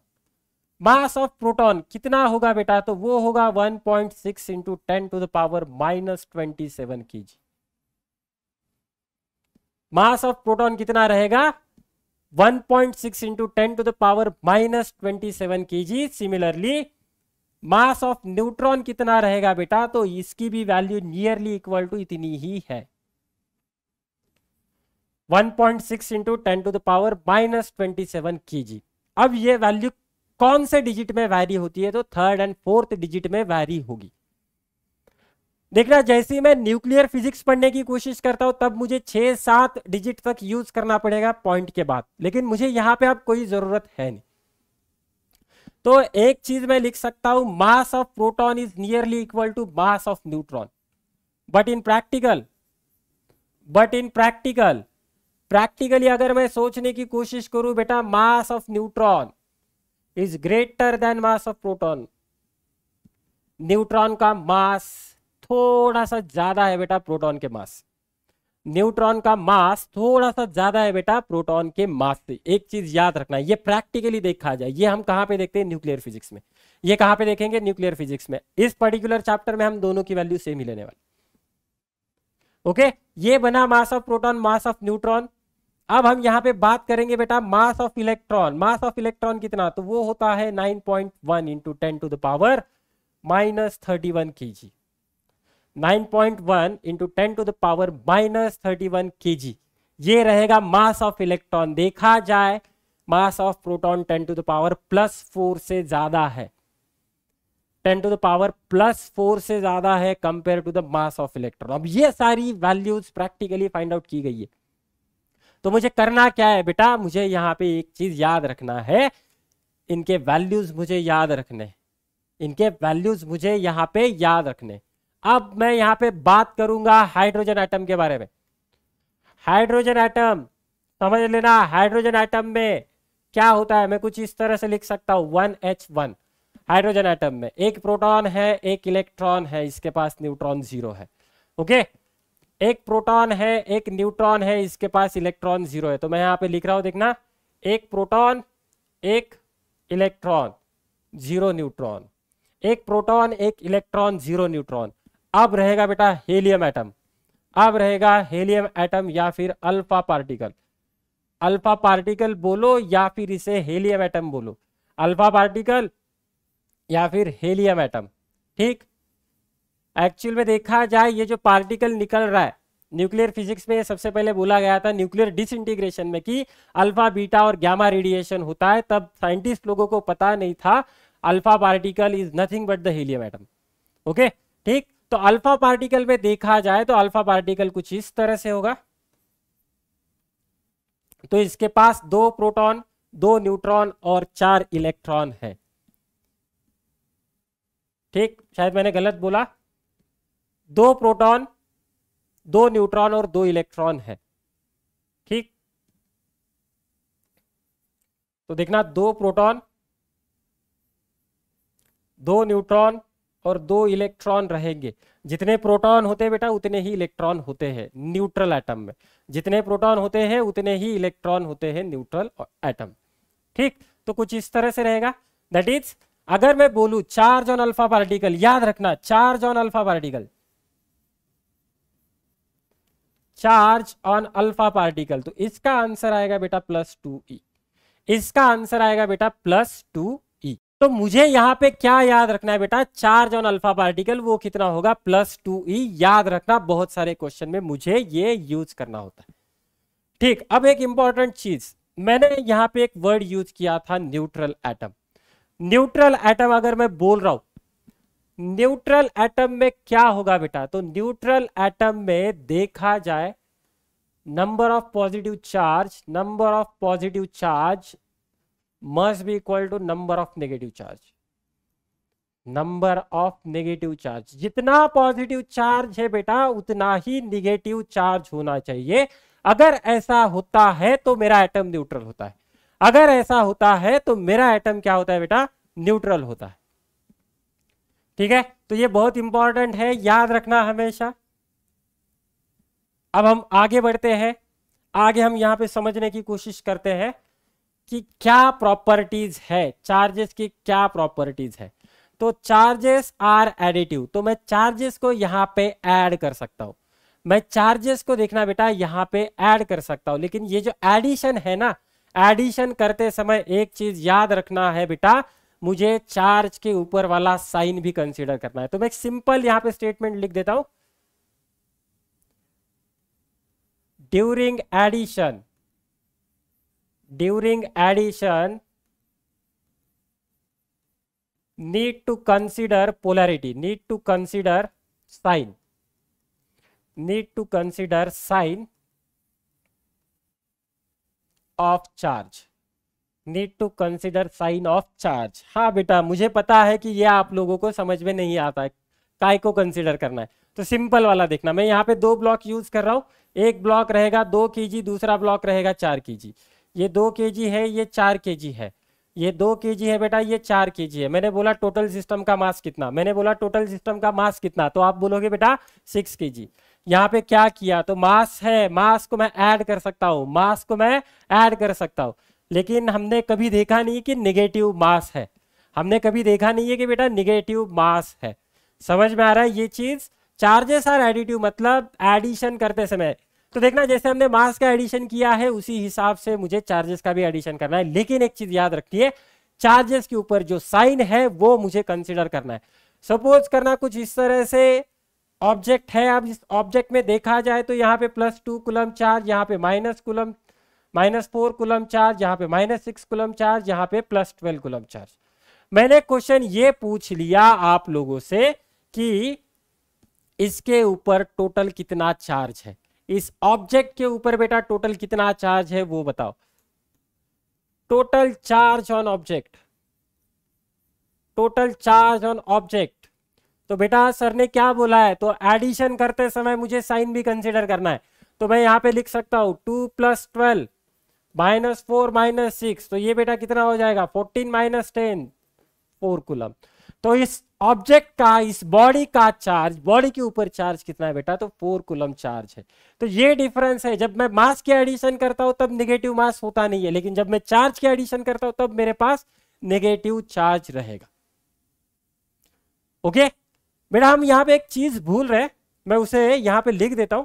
mass of proton कितना होगा बेटा तो वो होगा 1.6 point six into ten to the power minus twenty seven K G मास ऑफ प्रोटॉन कितना रहेगा 1.6 point six into ten to the power minus twenty seven K G similarly mass of neutron कितना रहेगा बेटा तो इसकी भी वैल्यू नियरली इक्वल टू इतनी ही है 1.6 point six into ten to the power minus twenty seven K G अब ये वैल्यू कौन से डिजिट में वैरी होती है तो थर्ड एंड फोर्थ डिजिट में वैरी होगी देखना जैसे ही मैं न्यूक्लियर फिजिक्स पढ़ने की कोशिश करता हूं तब मुझे छह सात डिजिट तक यूज करना पड़ेगा पॉइंट के बाद लेकिन मुझे यहां पे अब कोई जरूरत है नहीं तो एक चीज मैं लिख सकता हूं mass of proton is nearly equal to mass of neutron but in practical but in practical practically अगर मैं सोचने की कोशिश करूं बेटा mass of neutron is greater than mass of proton neutron का मास थोड़ा सा ज्यादा है बेटा प्रोटॉन के मास न्यूट्रॉन का मास थोड़ा सा ज्यादा है बेटा प्रोटॉन के मास से एक चीज याद रखना ये प्रैक्टिकली देखा जाए ये हम कहां पे देखते हैं न्यूक्लियर फिजिक्स में ये कहां पे देखेंगे न्यूक्लियर फिजिक्स में इस पर्टिकुलर चैप्टर में हम दोनों की वैल्यू सेम ही लेने वाले ओके ये बना mass of proton mass of neutron अब हम यहाँ पे बात करेंगे बेटा mass of electron mass of electron कितना तो वो होता है 9.1 point one into ten to the power minus thirty one K G nine point one into ten to the power minus thirty one K G ये रहेगा mass of electron देखा जाए mass of proton ten to the power plus four से ज्यादा है ten to the power plus four से ज्यादा है compare to the mass of electron अब ये सारी वैल्यूज प्रैक्टिकली फाइंड आउट की गई है तो मुझे करना क्या है बेटा मुझे यहाँ पे एक चीज याद रखना है इनके वैल्यूज मुझे याद रखने इनके वैल्यूज मुझे यहाँ पे याद रखने अब मैं यहाँ पे बात करूंगा हाइड्रोजन आइटम के बारे में हाइड्रोजन आइटम समझ लेना हाइड्रोजन आइटम में क्या होता है मैं कुछ इस तरह से लिख सकता हूँ one H one hydrogen atom में एक प्रोटॉन है एक इलेक्ट्रॉन है इसके पास न्यूट्रॉन जीरो है ओके okay? एक प्रोटॉन है एक न्यूट्रॉन है इसके पास इलेक्ट्रॉन जीरो है तो मैं यहां पे लिख रहा हूं देखना एक प्रोटॉन एक इलेक्ट्रॉन जीरो न्यूट्रॉन एक प्रोटॉन एक इलेक्ट्रॉन जीरो न्यूट्रॉन अब रहेगा बेटा हेलियम एटम अब रहेगा हेलियम एटम या फिर अल्फा पार्टिकल अल्फा पार्टिकल बोलो या फिर इसे हेलियम एटम बोलो अल्फा पार्टिकल या फिर हेलियम एटम ठीक एक्चुअल में देखा जाए ये जो पार्टिकल निकल रहा है न्यूक्लियर फिजिक्स में सबसे पहले बोला गया था न्यूक्लियर डिसइंटीग्रेशन में कि अल्फा बीटा और गैमा रेडिएशन होता है तब साइंटिस्ट लोगों को पता नहीं था alpha particle is nothing but the helium atom okay ठीक तो अल्फा पार्टिकल में देखा जाए तो अल्फा पार्टिकल कुछ इस तरह से होगा तो इसके पास दो प्रोटॉन दो न्यूट्रॉन और चार इलेक्ट्रॉन है ठीक शायद मैंने गलत बोला दो प्रोटॉन दो न्यूट्रॉन और दो इलेक्ट्रॉन है ठीक तो देखना दो प्रोटॉन दो न्यूट्रॉन और दो इलेक्ट्रॉन रहेंगे जितने प्रोटॉन होते हैं बेटा उतने ही इलेक्ट्रॉन होते हैं न्यूट्रल एटम में जितने प्रोटॉन होते हैं उतने ही इलेक्ट्रॉन होते हैं न्यूट्रल एटम ठीक तो कुछ इस तरह से रहेगा दैट इज अगर मैं बोलू चार्ज ऑन अल्फा पार्टिकल याद रखना charge on alpha particle charge on alpha particle तो इसका आंसर आएगा बेटा प्लस टू ई इसका आंसर आएगा बेटा प्लस टू ई तो मुझे यहाँ पे क्या याद रखना है बेटा चार्ज ऑन अल्फा पार्टिकल वो कितना होगा प्लस टू ई याद रखना बहुत सारे क्वेश्चन में मुझे ये यूज करना होता है ठीक अब एक इंपॉर्टेंट चीज मैंने यहां पे एक वर्ड यूज किया था न्यूट्रल एटम न्यूट्रल एटम अगर मैं बोल रहा हूं न्यूट्रल एटम में क्या होगा बेटा तो न्यूट्रल एटम में देखा जाए number of positive charge number of positive charge must be equal to number of negative charge number of negative charge जितना पॉजिटिव चार्ज है बेटा उतना ही नेगेटिव चार्ज होना चाहिए अगर ऐसा होता है तो मेरा एटम न्यूट्रल होता है अगर ऐसा होता है तो मेरा एटम क्या होता है बेटा न्यूट्रल होता है ठीक है तो ये बहुत इंपॉर्टेंट है याद रखना हमेशा अब हम आगे बढ़ते हैं आगे हम यहां पे समझने की कोशिश करते हैं कि क्या प्रॉपर्टीज है चार्जेस की क्या प्रॉपर्टीज है तो चार्जेस आर एडिटिव तो मैं चार्जेस को यहां पे ऐड कर सकता हूं मैं चार्जेस को देखना बेटा यहां पे ऐड कर सकता हूं लेकिन ये जो एडिशन है ना एडिशन करते समय एक चीज याद रखना है बेटा मुझे चार्ज के ऊपर वाला साइन भी कंसिडर करना है तो मैं एक सिंपल यहां पर स्टेटमेंट लिख देता हूं during addition during addition need to consider polarity need to consider sign need to consider sign of charge need to consider sign of charge हाँ बेटा मुझे पता है कि यह आप लोगों को समझ में नहीं आता है काय को कंसिडर करना है तो सिंपल वाला देखना मैं यहाँ पे दो ब्लॉक यूज कर रहा हूँ एक ब्लॉक रहेगा दो के दूसरा ब्लॉक रहेगा चार के ये दो के है ये चार के है ये दो के है बेटा ये चार के है मैंने बोला टोटल सिस्टम का मास कितना मैंने बोला टोटल सिस्टम का मास कितना तो आप बोलोगे बेटा सिक्स के जी यहाँ पे क्या किया तो मास है मास को मैं ऐड कर सकता हूँ मास को मैं ऐड कर सकता हूँ लेकिन हमने कभी देखा नहीं कि निगेटिव मास है हमने कभी देखा नहीं है कि बेटा निगेटिव मास है समझ में आ रहा है ये चीज़ चार्जेस आर एडिटिव मतलब एडिशन करते समय तो देखना जैसे हमने मास का एडिशन किया है उसी हिसाब से मुझे चार्जेस का भी एडिशन करना है लेकिन एक चीज़ याद रखिए चार्जेस के ऊपर जो साइन है वो मुझे कंसिडर करना है सपोज करना कुछ इस तरह से ऑब्जेक्ट है अब इस ऑब्जेक्ट में देखा जाए तो यहाँ पे प्लस टू कुलम चार्ज यहाँ पे minus coulomb minus four coulomb charge यहाँ पे माइनस सिक्स कुलम चार्ज यहाँ पे प्लस ट्वेल्व कुलम चार्ज मैंने क्वेश्चन ये पूछ लिया आप लोगों से कि इसके ऊपर टोटल कितना चार्ज है इस ऑब्जेक्ट के ऊपर बेटा टोटल कितना चार्ज है वो बताओ total charge on object total charge on object तो बेटा सर ने क्या बोला है तो एडिशन करते समय मुझे साइन भी कंसिडर करना है तो मैं यहां पे लिख सकता हूं two plus twelve minus four minus six तो ये बेटा कितना हो जाएगा fourteen minus ten four coulomb तो इस ऑब्जेक्ट का इस बॉडी का चार्ज बॉडी के ऊपर चार्ज कितना है बेटा तो फोर कुलम चार्ज है तो ये डिफरेंस है जब मैं मास के एडिशन करता हूं तब निगेटिव मास होता नहीं है लेकिन जब मैं चार्ज के एडिशन करता हूं तब मेरे पास निगेटिव चार्ज रहेगा ओके बेटा हम यहां पे एक चीज भूल रहे मैं उसे यहां पे लिख देता हूं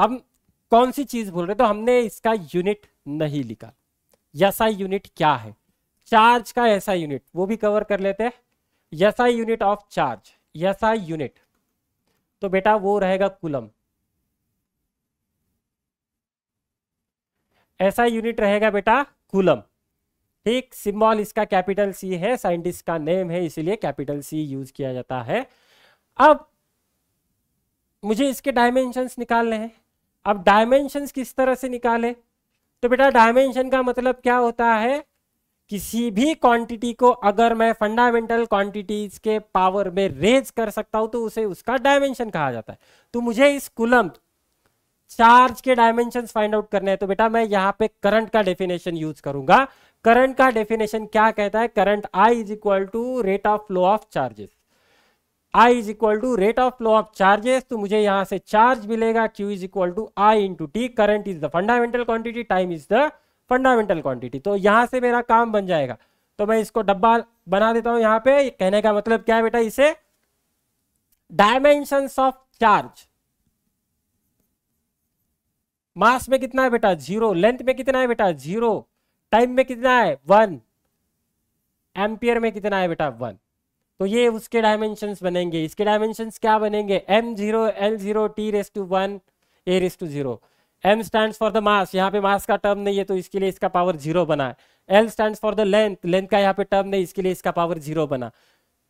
हम कौन सी चीज बोल रहे तो हमने इसका यूनिट नहीं लिखा यसा यूनिट क्या है चार्ज का ऐसा यूनिट वो भी कवर कर लेते हैं SI unit of charge SI unit तो बेटा वो रहेगा कुलम ऐसा यूनिट रहेगा बेटा कुलम ठीक सिंबल इसका कैपिटल सी है साइंटिस्ट का नेम है इसीलिए कैपिटल सी यूज किया जाता है अब मुझे इसके डायमेंशंस निकालने हैं अब डायमेंशन किस तरह से निकाले तो बेटा डायमेंशन का मतलब क्या होता है किसी भी क्वांटिटी को अगर मैं फंडामेंटल क्वांटिटीज के पावर में रेज कर सकता हूं तो उसे उसका डायमेंशन कहा जाता है तो मुझे इस कुलम चार्ज के डायमेंशन फाइंड आउट करने हैं तो बेटा मैं यहां पे करंट का डेफिनेशन यूज करूंगा करंट का डेफिनेशन क्या कहता है current I is equal to rate of flow of charges I is equal to rate of flow of charges तो मुझे यहां से चार्ज मिलेगा Q is equal to I into T current is the fundamental quantity time is the fundamental quantity तो यहां से मेरा काम बन जाएगा तो मैं इसको डब्बा बना देता हूं यहां पे कहने का मतलब क्या है बेटा इसे डायमेंशन ऑफ चार्ज मास में कितना है बेटा जीरो लेंथ में कितना है बेटा जीरो टाइम में कितना है वन एम्पियर में कितना है बेटा वन तो ये उसके डायमेंशन बनेंगे इसके डायमेंशन क्या बनेंगे M zero L zero T raise to one A raise to zero M stand for the mass यहाँ पे मास का टर्म नहीं है तो इसके लिए इसका पावर जीरो बना L stand for the length length का यहाँ पे टर्म नहीं इसके लिए इसका पावर जीरो बना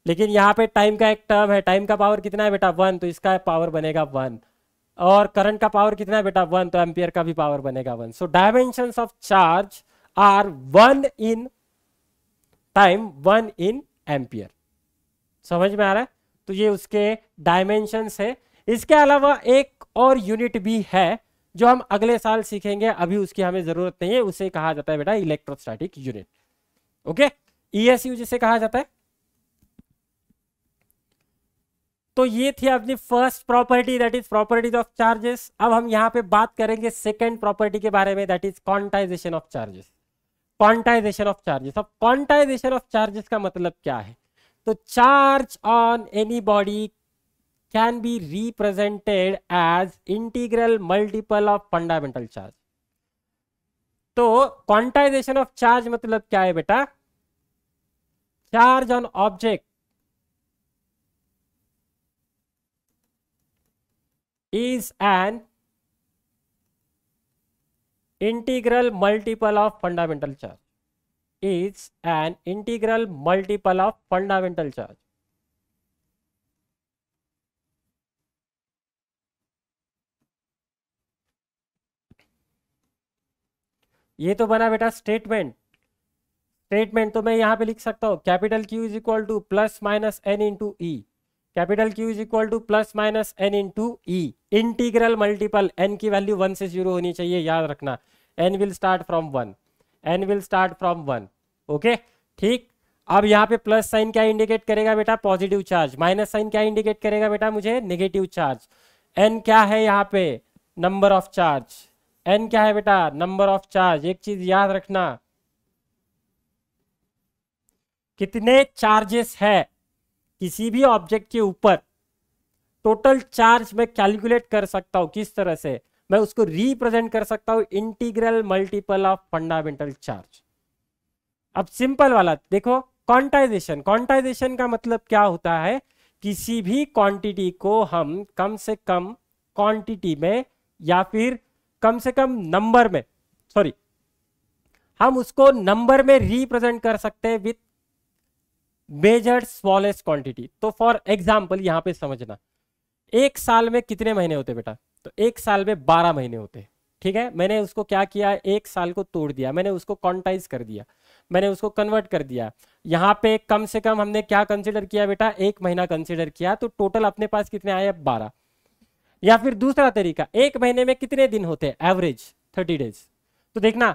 लेकिन यहाँ पे टाइम का एक टर्म है टाइम का पावर कितना है बेटा वन तो इसका पावर बनेगा वन और करंट का पावर कितना है बेटा वन तो एम्पियर का भी पावर बनेगा one so dimension of charge are one in time one in ampere समझ में आ रहा है तो ये उसके डायमेंशन है इसके अलावा एक और यूनिट भी है जो हम अगले साल सीखेंगे अभी उसकी हमें जरूरत नहीं है उसे कहा जाता है बेटा electrostatic unit okay ESU e जिसे कहा जाता है तो ये थी अपनी first property that is properties of charges अब हम यहां पे बात करेंगे सेकेंड प्रॉपर्टी के बारे में that is quantization of charges quantization of charges अब क्वांटाइजेशन ऑफ चार्जेस का मतलब क्या है तो charge on any body can be represented as integral multiple of fundamental charge तो क्वांटाइजेशन ऑफ चार्ज मतलब क्या है बेटा charge on object is an integral multiple of fundamental charge is an integral multiple of fundamental charge. ये तो बना बेटा statement statement तो मैं यहां पे लिख सकता हूं capital Q is equal to plus minus N into E capital Q is equal to plus minus N into e integral multiple N की वैल्यू वन से जीरो होनी चाहिए याद रखना N will start from one N will start from one okay ठीक अब यहाँ पे प्लस साइन क्या इंडिकेट करेगा बेटा पॉजिटिव चार्ज माइनस साइन क्या इंडिकेट करेगा बेटा मुझे नेगेटिव चार्ज एन क्या है यहाँ पे नंबर ऑफ चार्ज एन क्या है बेटा नंबर ऑफ चार्ज एक चीज याद रखना कितने चार्जेस है किसी भी ऑब्जेक्ट के ऊपर टोटल चार्ज मैं कैलकुलेट कर सकता हूं किस तरह से मैं उसको रिप्रेजेंट कर सकता हूं integral multiple of fundamental charge अब सिंपल वाला देखो क्वांटाइजेशन क्वांटाइजेशन का मतलब क्या होता है किसी भी क्वांटिटी को हम कम से कम क्वांटिटी में या फिर कम से कम नंबर में सॉरी हम उसको नंबर में रिप्रेजेंट कर सकते हैं विथ मेजर स्मॉलेस्ट क्वांटिटी तो फॉर एग्जाम्पल यहां पे समझना एक साल में कितने महीने होते बेटा तो एक साल में बारह महीने होते हैं ठीक है मैंने उसको क्या किया एक साल को तोड़ दिया मैंने उसको कॉन्टाइज कर दिया मैंने उसको कन्वर्ट कर दिया यहाँ पे कम से कम हमने क्या कंसिडर किया बेटा एक महीना कंसिडर किया तो टोटल अपने पास कितने आए अब बारह या फिर दूसरा तरीका एक महीने में कितने दिन होते हैं एवरेज थर्टी डेज तो देखना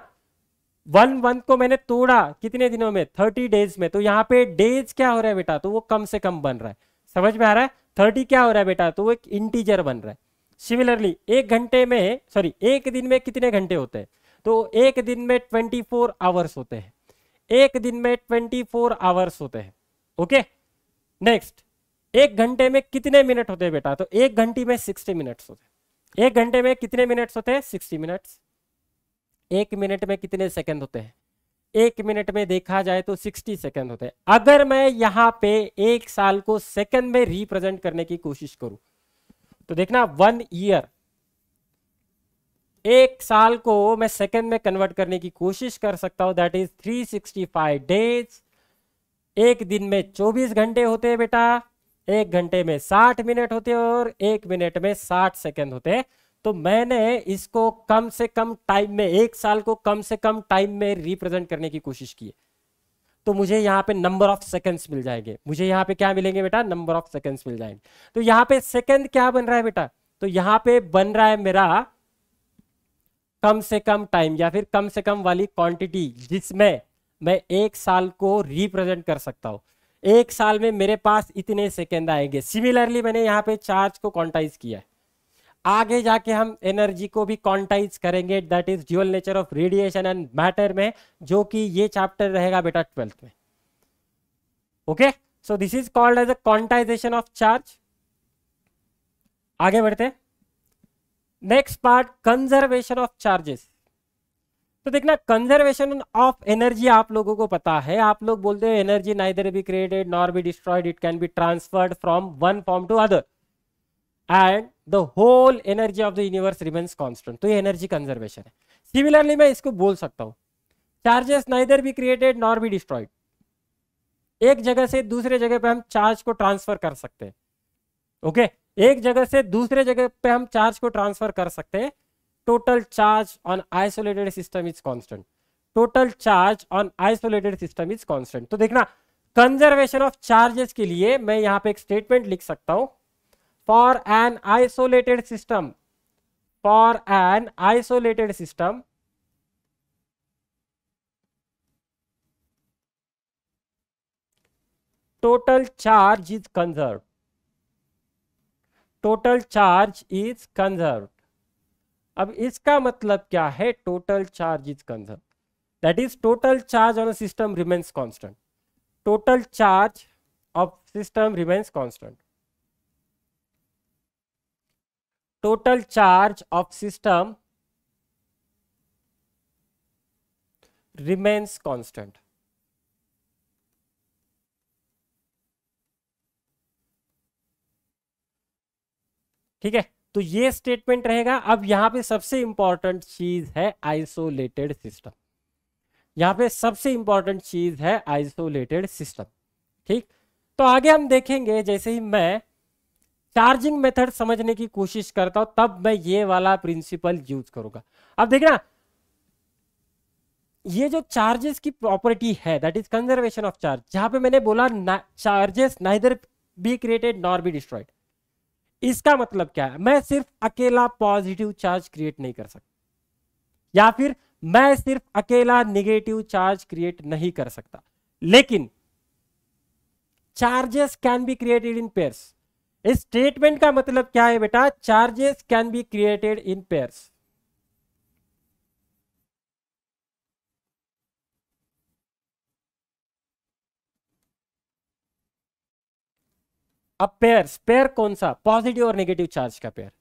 वन मंथ को मैंने तोड़ा कितने दिनों में थर्टी डेज में तो यहाँ पे डेज क्या हो रहा है बेटा तो वो कम से कम बन रहा है समझ में आ रहा है थर्टी क्या हो रहा है बेटा तो वो एक इंटीजर बन रहा है सिमिलरली एक घंटे में सॉरी एक दिन में कितने घंटे होते हैं तो एक दिन में ट्वेंटी फोर आवर्स होते हैं एक दिन में ट्वेंटी फोर आवर्स होते हैं ओके नेक्स्ट एक घंटे में कितने मिनट होते हैं बेटा तो एक घंटे में सिक्सटी मिनट्स होते हैं एक घंटे में कितने मिनट्स होते हैं सिक्सटी मिनट्स एक मिनट में कितने सेकेंड होते हैं एक मिनट में देखा जाए तो 60 सेकंड होते हैं अगर मैं यहाँ पे एक साल को सेकंड में रिप्रेजेंट करने की कोशिश करूं तो देखना वन ईयर एक साल को मैं सेकंड में कन्वर्ट करने की कोशिश कर सकता हूं दैट इज 365 डेज एक दिन में 24 घंटे होते हैं बेटा एक घंटे में 60 मिनट होते हैं और एक मिनट में 60 सेकंड होते हैं तो मैंने इसको कम से कम टाइम में एक साल को कम से कम टाइम में रिप्रेजेंट करने की कोशिश की है तो मुझे यहाँ पे नंबर ऑफ सेकंड्स मिल जाएंगे मुझे यहाँ पे क्या मिलेंगे बेटा नंबर ऑफ सेकंड्स मिल जाएंगे तो यहाँ पे सेकंड क्या बन रहा है बेटा तो यहाँ पे बन रहा है मेरा कम से कम टाइम या फिर कम से कम वाली क्वांटिटी जिसमें मैं एक साल को रिप्रेजेंट कर सकता हूँ एक साल में मेरे पास इतने सेकेंड आएंगे सिमिलरली मैंने यहाँ पे चार्ज को क्वांटाइज किया है आगे जाके हम एनर्जी को भी क्वांटाइज करेंगे that is dual nature of radiation and matter में जो कि ये चैप्टर रहेगा बेटा ट्वेल्थ में okay so this is called as a quantization of charge आगे बढ़ते next part conservation of charges तो देखना कंजर्वेशन ऑफ एनर्जी आप लोगों को पता है आप लोग बोलते हो energy neither be created nor be destroyed it can be transferred from one form to other and the whole energy of the universe remains constant तो ये एनर्जी कंजर्वेशन है सिमिलरली मैं इसको बोल सकता हूँ charges neither be created nor be destroyed एक जगह से दूसरे जगह पे हम चार्ज को ट्रांसफर कर सकते हैं ओके okay? एक जगह से दूसरे जगह पे हम चार्ज को ट्रांसफर कर सकते हैं total charge on isolated system is constant total charge on isolated system is constant तो देखना कंजर्वेशन ऑफ चार्जेस के लिए मैं यहाँ पे एक स्टेटमेंट लिख सकता हूँ for an isolated system for an isolated system total charge is conserved total charge is conserve अब इसका मतलब क्या है total charge is conserve that is total charge on system remains constant total charge of system remains constant total charge of system remains constant. ठीक है तो ये statement रहेगा अब यहां पे सबसे इंपॉर्टेंट चीज है आइसोलेटेड सिस्टम यहां पे सबसे इंपॉर्टेंट चीज है आइसोलेटेड सिस्टम ठीक तो आगे हम देखेंगे जैसे ही मैं चार्जिंग मेथड समझने की कोशिश करता हूं तब मैं ये वाला प्रिंसिपल यूज करूंगा अब देखना ये जो चार्जेस की प्रॉपर्टी है that is conservation of charge जहां पे मैंने बोला ना, charges neither be created nor be destroyed इसका मतलब क्या है मैं सिर्फ अकेला पॉजिटिव चार्ज क्रिएट नहीं कर सकता या फिर मैं सिर्फ अकेला निगेटिव चार्ज क्रिएट नहीं कर सकता लेकिन charges can be created in pairs इस स्टेटमेंट का मतलब क्या है बेटा charges can be created in pair अब पेयर पेयर कौन सा पॉजिटिव और नेगेटिव चार्ज का पेयर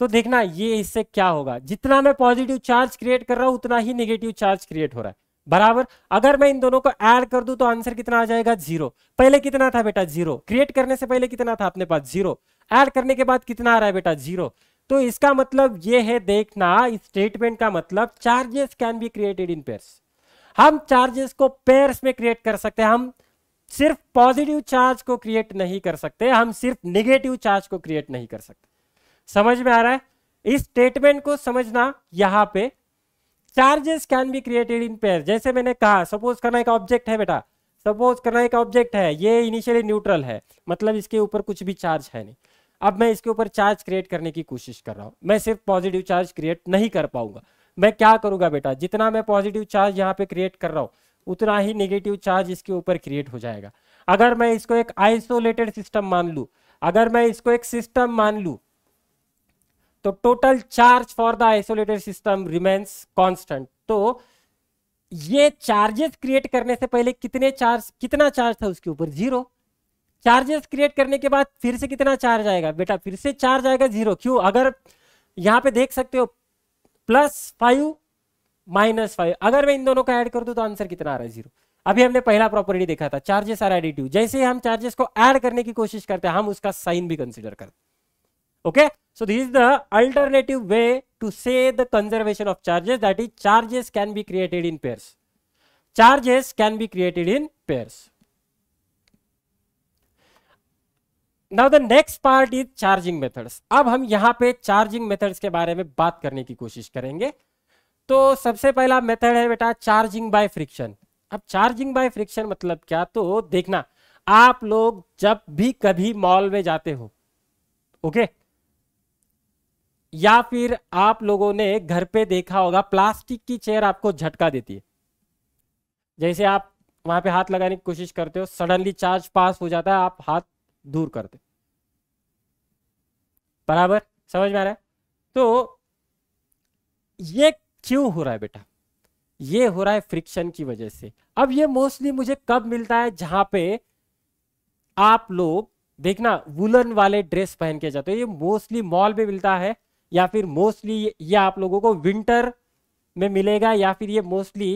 तो देखना ये इससे क्या होगा जितना मैं पॉजिटिव चार्ज क्रिएट कर रहा हूं उतना ही नेगेटिव चार्ज क्रिएट हो रहा है बराबर अगर मैं इन दोनों को ऐड कर दूं तो आंसर कितना आ जाएगा जीरो पहले कितना था बेटा जीरो क्रिएट करने से पहले कितना था अपने पास जीरो ऐड करने के बाद कितना आ रहा है बेटा जीरो तो इसका मतलब ये है देखना इस स्टेटमेंट का मतलब charges can be created in pairs हम चार्जेस को पेयर्स में क्रिएट कर सकते हैं हम सिर्फ पॉजिटिव चार्ज को क्रिएट नहीं कर सकते हम सिर्फ निगेटिव चार्ज को क्रिएट नहीं कर सकते समझ में आ रहा है इस स्टेटमेंट को समझना यहां पे charges can be created in pair जैसे मैंने कहा सपोज करना एक ऑब्जेक्ट है बेटा सपोज करना एक ऑब्जेक्ट है ये इनिशियली न्यूट्रल है मतलब इसके ऊपर कुछ भी चार्ज है नहीं अब मैं इसके ऊपर चार्ज क्रिएट करने की कोशिश कर रहा हूँ मैं सिर्फ पॉजिटिव चार्ज क्रिएट नहीं कर पाऊंगा मैं क्या करूंगा बेटा जितना मैं पॉजिटिव चार्ज यहाँ पे क्रिएट कर रहा हूँ उतना ही निगेटिव चार्ज इसके ऊपर क्रिएट हो जाएगा अगर मैं इसको एक आइसोलेटेड सिस्टम मान लू अगर मैं इसको एक सिस्टम मान लू तो total charge for the isolated system remains constant तो ये चार्जेस क्रिएट करने से पहले कितने चार्ज कितना चार्ज था उसके ऊपर जीरो चार्जेस क्रिएट करने के बाद फिर से कितना चार्ज आएगा बेटा फिर से चार्ज आएगा जीरो क्यों अगर यहां पे देख सकते हो प्लस फाइव माइनस फाइव अगर मैं इन दोनों का ऐड कर दूं तो आंसर कितना आ रहा है जीरो अभी हमने पहला प्रॉपर्टी देखा था चार्जेस आर एडिटिव जैसे ही हम चार्जेस को ऐड करने की कोशिश करते हैं हम उसका साइन भी कंसिडर करते हैं okay so this is the alternative way to say the conservation of charges that is charges can be created in pairs charges can be created in pairs now the next part is charging methods ab hum yahan pe charging methods ke bare mein baat karne ki koshish karenge to sabse pehla method hai beta charging by friction ab charging by friction matlab kya to dekhna aap log jab bhi kabhi mall mein jate ho okay? या फिर आप लोगों ने घर पे देखा होगा plastic की चेयर आपको झटका देती है जैसे आप वहां पे हाथ लगाने की कोशिश करते हो सडनली चार्ज पास हो जाता है आप हाथ दूर करते बराबर समझ में आ रहा है तो ये क्यों हो रहा है बेटा ये हो रहा है फ्रिक्शन की वजह से अब ये मोस्टली मुझे कब मिलता है जहां पे आप लोग देखना वुलन वाले ड्रेस पहन के जाते हो ये मोस्टली मॉल में मिलता है या फिर मोस्टली ये आप लोगों को विंटर में मिलेगा या फिर ये मोस्टली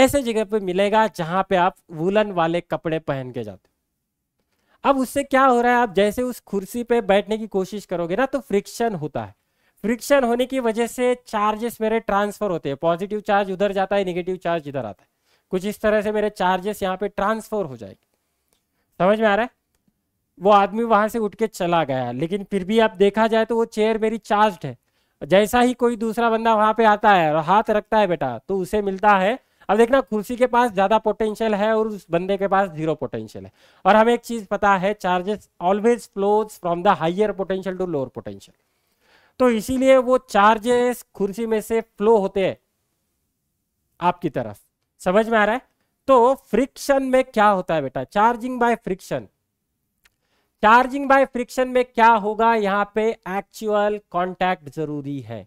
ऐसे जगह पे मिलेगा जहां पे आप वुलन वाले कपड़े पहन के जाते अब उससे क्या हो रहा है आप जैसे उस कुर्सी पे बैठने की कोशिश करोगे ना तो फ्रिक्शन होता है फ्रिक्शन होने की वजह से चार्जेस मेरे ट्रांसफर होते हैं पॉजिटिव चार्ज उधर जाता है निगेटिव चार्ज इधर आता है कुछ इस तरह से मेरे चार्जेस यहाँ पे ट्रांसफर हो जाएगी समझ में आ रहा है वो आदमी वहां से उठ के चला गया लेकिन फिर भी आप देखा जाए तो वो चेयर मेरी चार्ज है जैसा ही कोई दूसरा बंदा वहां पे आता है और हाथ रखता है बेटा तो उसे मिलता है अब देखना कुर्सी के पास ज्यादा पोटेंशियल है और उस बंदे के पास जीरो पोटेंशियल है और हमें एक चीज पता है charges always flows from the higher potential to lower potential तो इसीलिए वो चार्जेस कुर्सी में से फ्लो होते हैं आपकी तरफ समझ में आ रहा है तो फ्रिक्शन में क्या होता है बेटा charging by friction charging by friction में क्या होगा यहाँ पे एक्चुअल कॉन्टैक्ट जरूरी है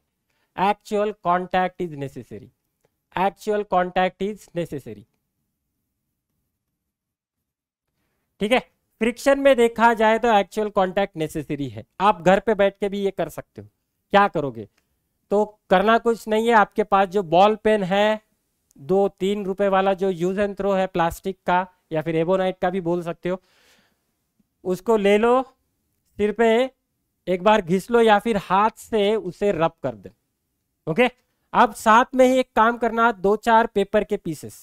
actual contact is necessary actual contact is necessary ठीक है फ्रिक्शन में देखा जाए तो एक्चुअल कॉन्टैक्ट नेसेसरी है आप घर पे बैठ के भी ये कर सकते हो क्या करोगे तो करना कुछ नहीं है आपके पास जो बॉल पेन है दो तीन रुपए वाला जो यूज एंड थ्रो है प्लास्टिक का या फिर एबोनाइट का भी बोल सकते हो उसको ले लो सिर पे एक बार घिस लो या फिर हाथ से उसे रब कर दो ओके अब साथ में ही एक काम करना दो चार पेपर के पीसेस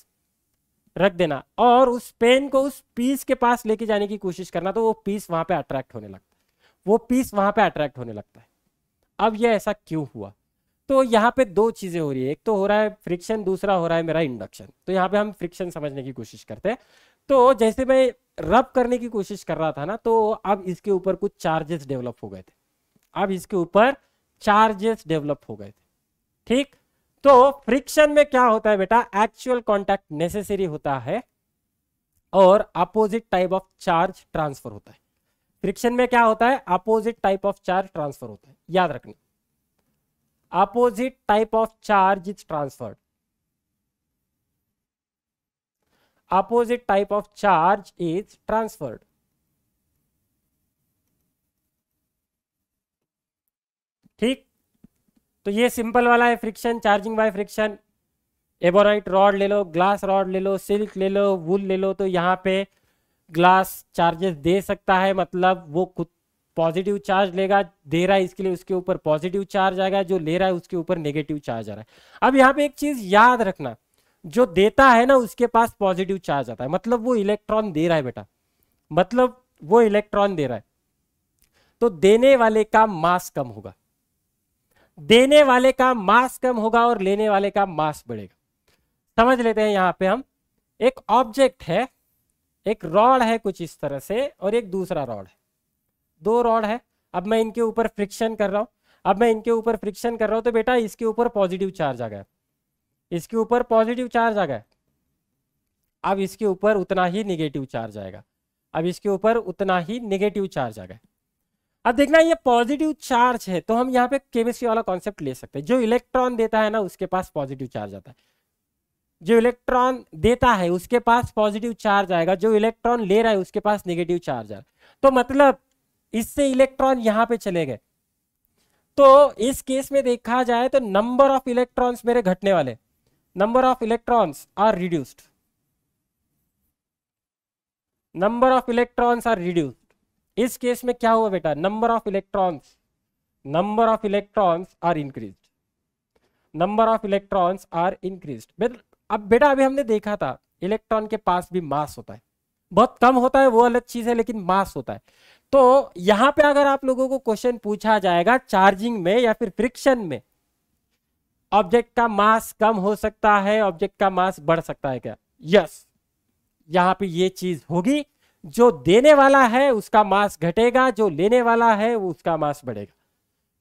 रख देना और उस पेन को उस पीस के पास लेके जाने की कोशिश करना तो वो पीस वहां पे अट्रैक्ट होने लगता है वो पीस वहां पे अट्रैक्ट होने लगता है अब ये ऐसा क्यों हुआ तो यहाँ पे दो चीजें हो रही है एक तो हो रहा है फ्रिक्शन दूसरा हो रहा है मेरा इंडक्शन तो यहाँ पे हम फ्रिक्शन समझने की कोशिश करते हैं तो जैसे मैं रब करने की कोशिश कर रहा था ना तो अब इसके ऊपर कुछ चार्जेस डेवलप हो गए थे अब इसके ऊपर चार्जेस डेवलप हो गए थे ठीक तो फ्रिक्शन में क्या होता है बेटा एक्चुअल कॉन्टैक्ट नेसेसरी होता है और opposite type of charge transfer होता है फ्रिक्शन में क्या होता है opposite type of charge transfer होता है याद रखना opposite type of charge is transferred opposite type of charge is transferred ठीक तो ये सिंपल वाला है friction charging by friction ebonite rod ले लो ग्लास रॉड ले लो सिल्क ले लो वूल ले लो तो यहाँ पे ग्लास चार्जेस दे सकता है मतलब वो खुद पॉजिटिव चार्ज लेगा दे रहा है इसके लिए उसके ऊपर पॉजिटिव चार्ज आएगा जो ले रहा है उसके ऊपर नेगेटिव चार्ज आ रहा है अब यहाँ पे एक चीज याद रखना जो देता है ना उसके पास पॉजिटिव चार्ज आता है मतलब वो इलेक्ट्रॉन दे रहा है बेटा मतलब वो इलेक्ट्रॉन दे रहा है तो देने वाले का मास कम होगा देने वाले का मास कम होगा और लेने वाले का मास बढ़ेगा समझ लेते हैं यहां पे हम एक ऑब्जेक्ट है एक रॉड है कुछ इस तरह से और एक दूसरा रॉड है दो रॉड है अब मैं इनके ऊपर फ्रिक्शन कर रहा हूं अब मैं इनके ऊपर फ्रिक्शन कर रहा हूं तो बेटा इसके ऊपर पॉजिटिव चार्ज आ गया इसके ऊपर पॉजिटिव चार्ज आ गया अब इसके ऊपर उतना ही निगेटिव चार्ज आएगा अब इसके ऊपर उतना ही निगेटिव चार्ज आ गया अब देखना ये पॉजिटिव चार्ज है तो हम यहाँ पे केमिस्ट्री वाला कॉन्सेप्ट ले सकते हैं जो इलेक्ट्रॉन देता है ना उसके पास पॉजिटिव चार्ज आता है जो इलेक्ट्रॉन देता है उसके पास पॉजिटिव चार्ज आएगा जो इलेक्ट्रॉन ले रहा है उसके पास निगेटिव चार्ज आ तो मतलब इससे इलेक्ट्रॉन यहाँ पे चले गए तो इस केस में देखा जाए तो नंबर ऑफ इलेक्ट्रॉन्स मेरे घटने वाले number of electrons are reduced number of electrons are reduced इस केस में क्या हुआ बेटा number of electrons number of electrons are increase number of electrons are increase अब बेटा अभी हमने देखा था इलेक्ट्रॉन के पास भी मास होता है बहुत कम होता है वो अलग चीज है लेकिन मास होता है तो यहां पे अगर आप लोगों को क्वेश्चन पूछा जाएगा चार्जिंग में या फिर फ्रिक्शन में ऑब्जेक्ट का मास कम हो सकता है ऑब्जेक्ट का मास बढ़ सकता है क्या यस यहाँ पे ये चीज होगी जो देने वाला है उसका मास घटेगा जो लेने वाला है वो उसका मास बढ़ेगा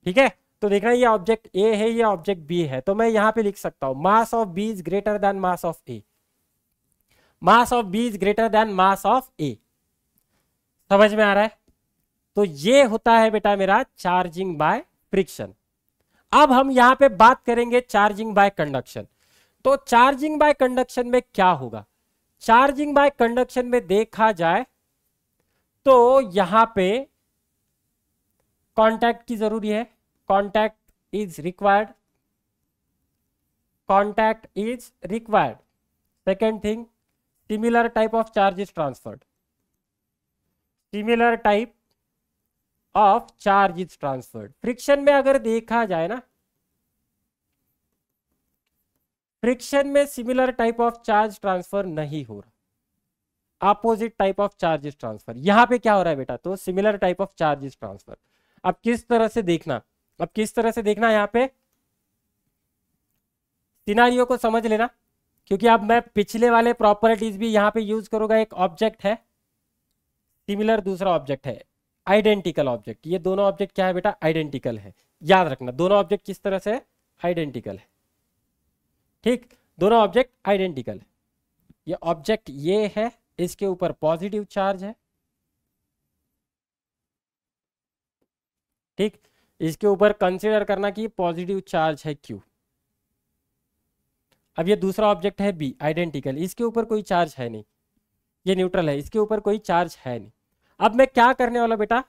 ठीक है तो देखना ये ऑब्जेक्ट ए है या ऑब्जेक्ट बी है तो मैं यहाँ पे लिख सकता हूं mass of B is greater than mass of A mass of B is greater than mass of A समझ में आ रहा है तो ये होता है बेटा मेरा चार्जिंग बाय फ्रिक्शन अब हम यहां पे बात करेंगे चार्जिंग बाय कंडक्शन तो चार्जिंग बाय कंडक्शन में क्या होगा चार्जिंग बाय कंडक्शन में देखा जाए तो यहां पे कांटेक्ट की जरूरी है contact is required contact is required second thing similar type of charge is transferred similar type of charge is transferred friction में अगर देखा जाए ना फ्रिक्शन में similar type of charge transfer नहीं हो रहा opposite type of charges transfer यहां पे क्या हो रहा है बेटा तो similar type of is transfer अब किस तरह से देखना अब किस तरह से देखना यहाँ पे सिनारियों को समझ लेना क्योंकि अब मैं पिछले वाले प्रॉपर्टीज भी यहां पे यूज करूंगा एक ऑब्जेक्ट है सिमिलर दूसरा ऑब्जेक्ट है आइडेंटिकल ऑब्जेक्ट ये दोनों ऑब्जेक्ट क्या है बेटा आइडेंटिकल है याद रखना दोनों ऑब्जेक्ट किस तरह से आइडेंटिकल है ठीक दोनों ऑब्जेक्ट आइडेंटिकल है ये ऑब्जेक्ट ये है इसके ऊपर पॉजिटिव चार्ज है ठीक इसके ऊपर कंसिडर करना कि पॉजिटिव चार्ज है क्यू अब ये दूसरा ऑब्जेक्ट है बी आइडेंटिकल इसके ऊपर कोई चार्ज है नहीं ये न्यूट्रल है इसके ऊपर कोई चार्ज है नहीं अब मैं क्या करने वाला बेटा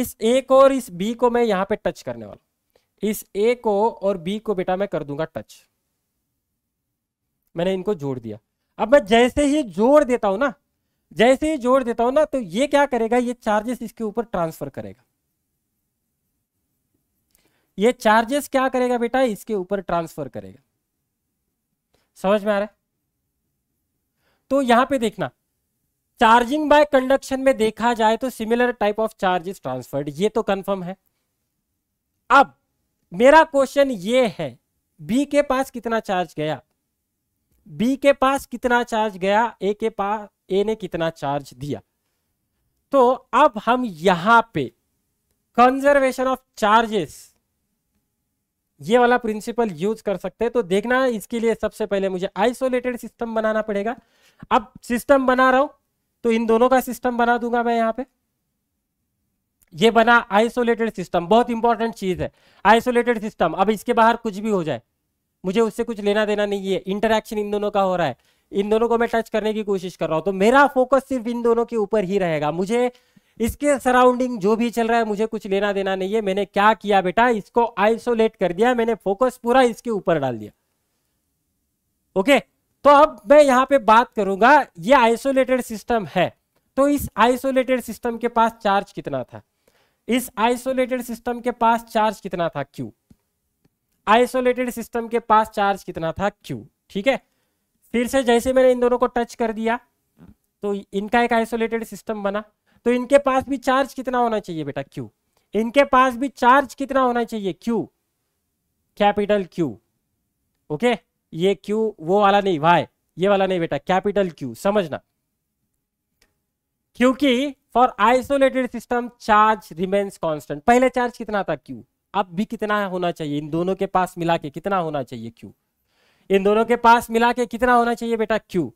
इस ए को और इस बी को मैं यहां पे टच करने वाला इस ए को और बी को बेटा मैं कर दूंगा टच मैंने इनको जोड़ दिया अब मैं जैसे ही जोड़ देता हूं ना जैसे ही जोड़ देता हूं ना तो ये क्या करेगा ये चार्जेस इसके ऊपर ट्रांसफर करेगा ये चार्जेस क्या करेगा बेटा इसके ऊपर ट्रांसफर करेगा समझ में आ रहा है तो यहां पे देखना चार्जिंग बाय कंडक्शन में देखा जाए तो similar type of charge is transferred ये तो कंफर्म है अब मेरा क्वेश्चन ये है बी के पास कितना चार्ज गया बी के पास कितना चार्ज गया ए के पास ए ने कितना चार्ज दिया तो अब हम यहां पे कंजर्वेशन ऑफ चार्जेस ये वाला प्रिंसिपल यूज कर सकते हैं तो देखना इसके लिए सबसे पहले मुझे आइसोलेटेड सिस्टम बनाना पड़ेगा अब सिस्टम बना रहा हूं तो इन दोनों का सिस्टम बना दूंगा मैं यहाँ पे ये बना आइसोलेटेड सिस्टम बहुत इंपॉर्टेंट चीज है आइसोलेटेड सिस्टम अब इसके बाहर कुछ भी हो जाए मुझे उससे कुछ लेना देना नहीं है इंटरेक्शन इन दोनों का हो रहा है इन दोनों को मैं टच करने की कोशिश कर रहा हूं तो मेरा फोकस सिर्फ इन दोनों के ऊपर ही रहेगा मुझे इसके सराउंडिंग जो भी चल रहा है मुझे कुछ लेना देना नहीं है मैंने क्या किया बेटा इसको आइसोलेट कर दिया मैंने फोकस पूरा इसके ऊपर डाल दिया ओके okay? तो अब मैं यहाँ पे बात करूंगा ये आइसोलेटेड सिस्टम है तो इस आइसोलेटेड सिस्टम के पास चार्ज कितना था इस आइसोलेटेड सिस्टम के पास चार्ज कितना था क्यू आइसोलेटेड सिस्टम के पास चार्ज कितना था क्यू ठीक है फिर से जैसे मैंने इन दोनों को टच कर दिया तो इनका एक आइसोलेटेड सिस्टम बना तो इनके पास भी चार्ज कितना होना चाहिए बेटा क्यू इनके पास भी चार्ज कितना होना चाहिए क्यू कैपिटल क्यू ओके ये क्यू वो वाला नहीं वाई ये वाला नहीं बेटा कैपिटल क्यू समझना क्योंकि for isolated system charge remains constant पहले चार्ज कितना था क्यू अब भी कितना होना चाहिए इन दोनों के पास मिला के कितना होना चाहिए क्यू इन दोनों के पास मिला के कितना होना चाहिए बेटा क्यू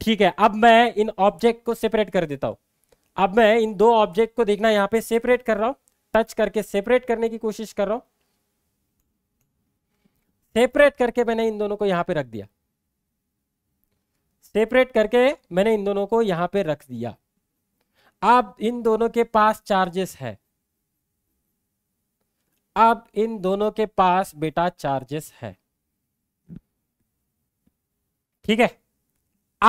ठीक है अब मैं इन ऑब्जेक्ट को सेपरेट कर देता हूं अब मैं इन दो ऑब्जेक्ट को देखना यहां पे सेपरेट कर रहा हूं टच करके सेपरेट करने की कोशिश कर रहा हूं सेपरेट करके मैंने इन दोनों को यहां पे रख दिया सेपरेट करके मैंने इन दोनों को यहां पे रख दिया अब इन दोनों के पास चार्जेस है अब इन दोनों के पास बेटा चार्जेस है ठीक है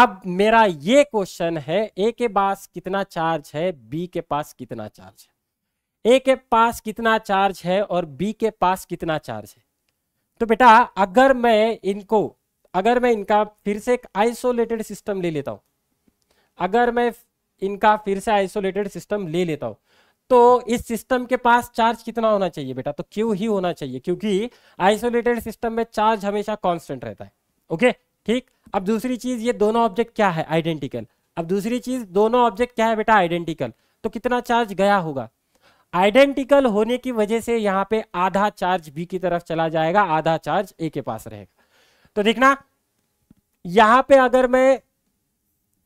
अब मेरा ये क्वेश्चन है ए के पास कितना चार्ज है बी के पास कितना चार्ज है ए के पास कितना चार्ज है और बी के पास कितना चार्ज है तो बेटा अगर मैं इनको अगर मैं इनका फिर से एक आइसोलेटेड सिस्टम ले लेता हूं अगर मैं इनका फिर से आइसोलेटेड सिस्टम ले लेता हूं तो इस सिस्टम के पास चार्ज कितना होना चाहिए बेटा तो क्यू ही होना चाहिए क्योंकि आइसोलेटेड सिस्टम में चार्ज हमेशा कांस्टेंट रहता है ओके ठीक अब दूसरी चीज ये दोनों ऑब्जेक्ट क्या है आइडेंटिकल अब दूसरी चीज दोनों ऑब्जेक्ट क्या है बेटा आइडेंटिकल तो कितना चार्ज गया होगा आइडेंटिकल होने की वजह से यहां पे आधा चार्ज बी की तरफ चला जाएगा आधा चार्ज ए के पास रहेगा तो देखना यहां पे अगर मैं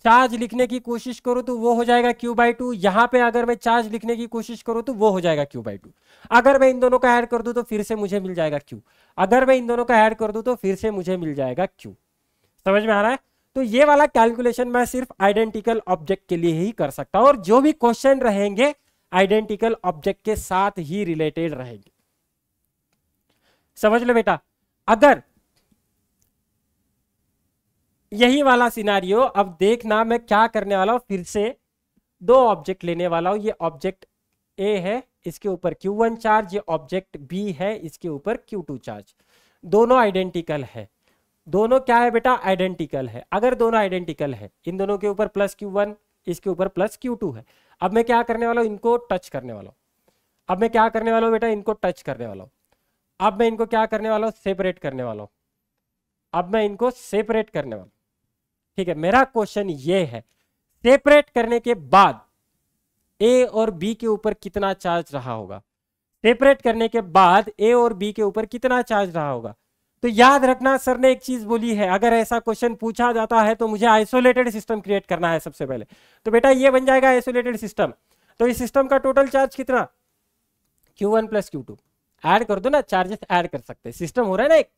चार्ज लिखने की कोशिश करूं तो वो हो जाएगा क्यू बाई टू यहां पे अगर मैं चार्ज लिखने की कोशिश करूं तो वो हो जाएगा क्यू बाई टू अगर मैं इन दोनों का ऐड कर दूं तो फिर से मुझे मिल जाएगा क्यू अगर मैं इन दोनों का ऐड कर दूं तो फिर से मुझे मिल जाएगा क्यू समझ में आ रहा है तो ये वाला कैलकुलेशन मैं सिर्फ आइडेंटिकल ऑब्जेक्ट के लिए ही कर सकता हूं और जो भी क्वेश्चन रहेंगे आइडेंटिकल ऑब्जेक्ट के साथ ही रिलेटेड रहेगी समझ लो बेटा अगर यही वाला सिनारियो अब देखना मैं क्या करने वाला हूं फिर से दो ऑब्जेक्ट लेने वाला हूं ये ऑब्जेक्ट ए है इसके ऊपर Q1 चार्ज ये ऑब्जेक्ट बी है इसके ऊपर Q2 चार्ज दोनों आइडेंटिकल है दोनों क्या है बेटा आइडेंटिकल है अगर दोनों आइडेंटिकल है इन दोनों के ऊपर प्लस Q1 इसके ऊपर प्लस Q2 है अब मैं क्या करने वाला हूँ इनको टच करने वाला हूँ अब मैं क्या करने वाला हूँ बेटा इनको टच करने वाला हूँ अब मैं इनको क्या करने वाला हूँ सेपरेट करने वाला हूँ अब मैं इनको सेपरेट करने वाला हूँ ठीक है मेरा क्वेश्चन ये है सेपरेट करने के बाद ए और बी के ऊपर कितना चार्ज रहा होगा सेपरेट करने के बाद ए और बी के ऊपर कितना चार्ज रहा होगा तो याद रखना सर ने एक चीज बोली है अगर ऐसा क्वेश्चन पूछा जाता है तो मुझे आइसोलेटेड सिस्टम क्रिएट करना है सबसे पहले तो बेटा ये बन जाएगा आइसोलेटेड सिस्टम तो इस सिस्टम का टोटल चार्ज कितना Q1 one plus Q add कर दो ना चार्जेस एड कर सकते हैं सिस्टम हो रहा है ना एक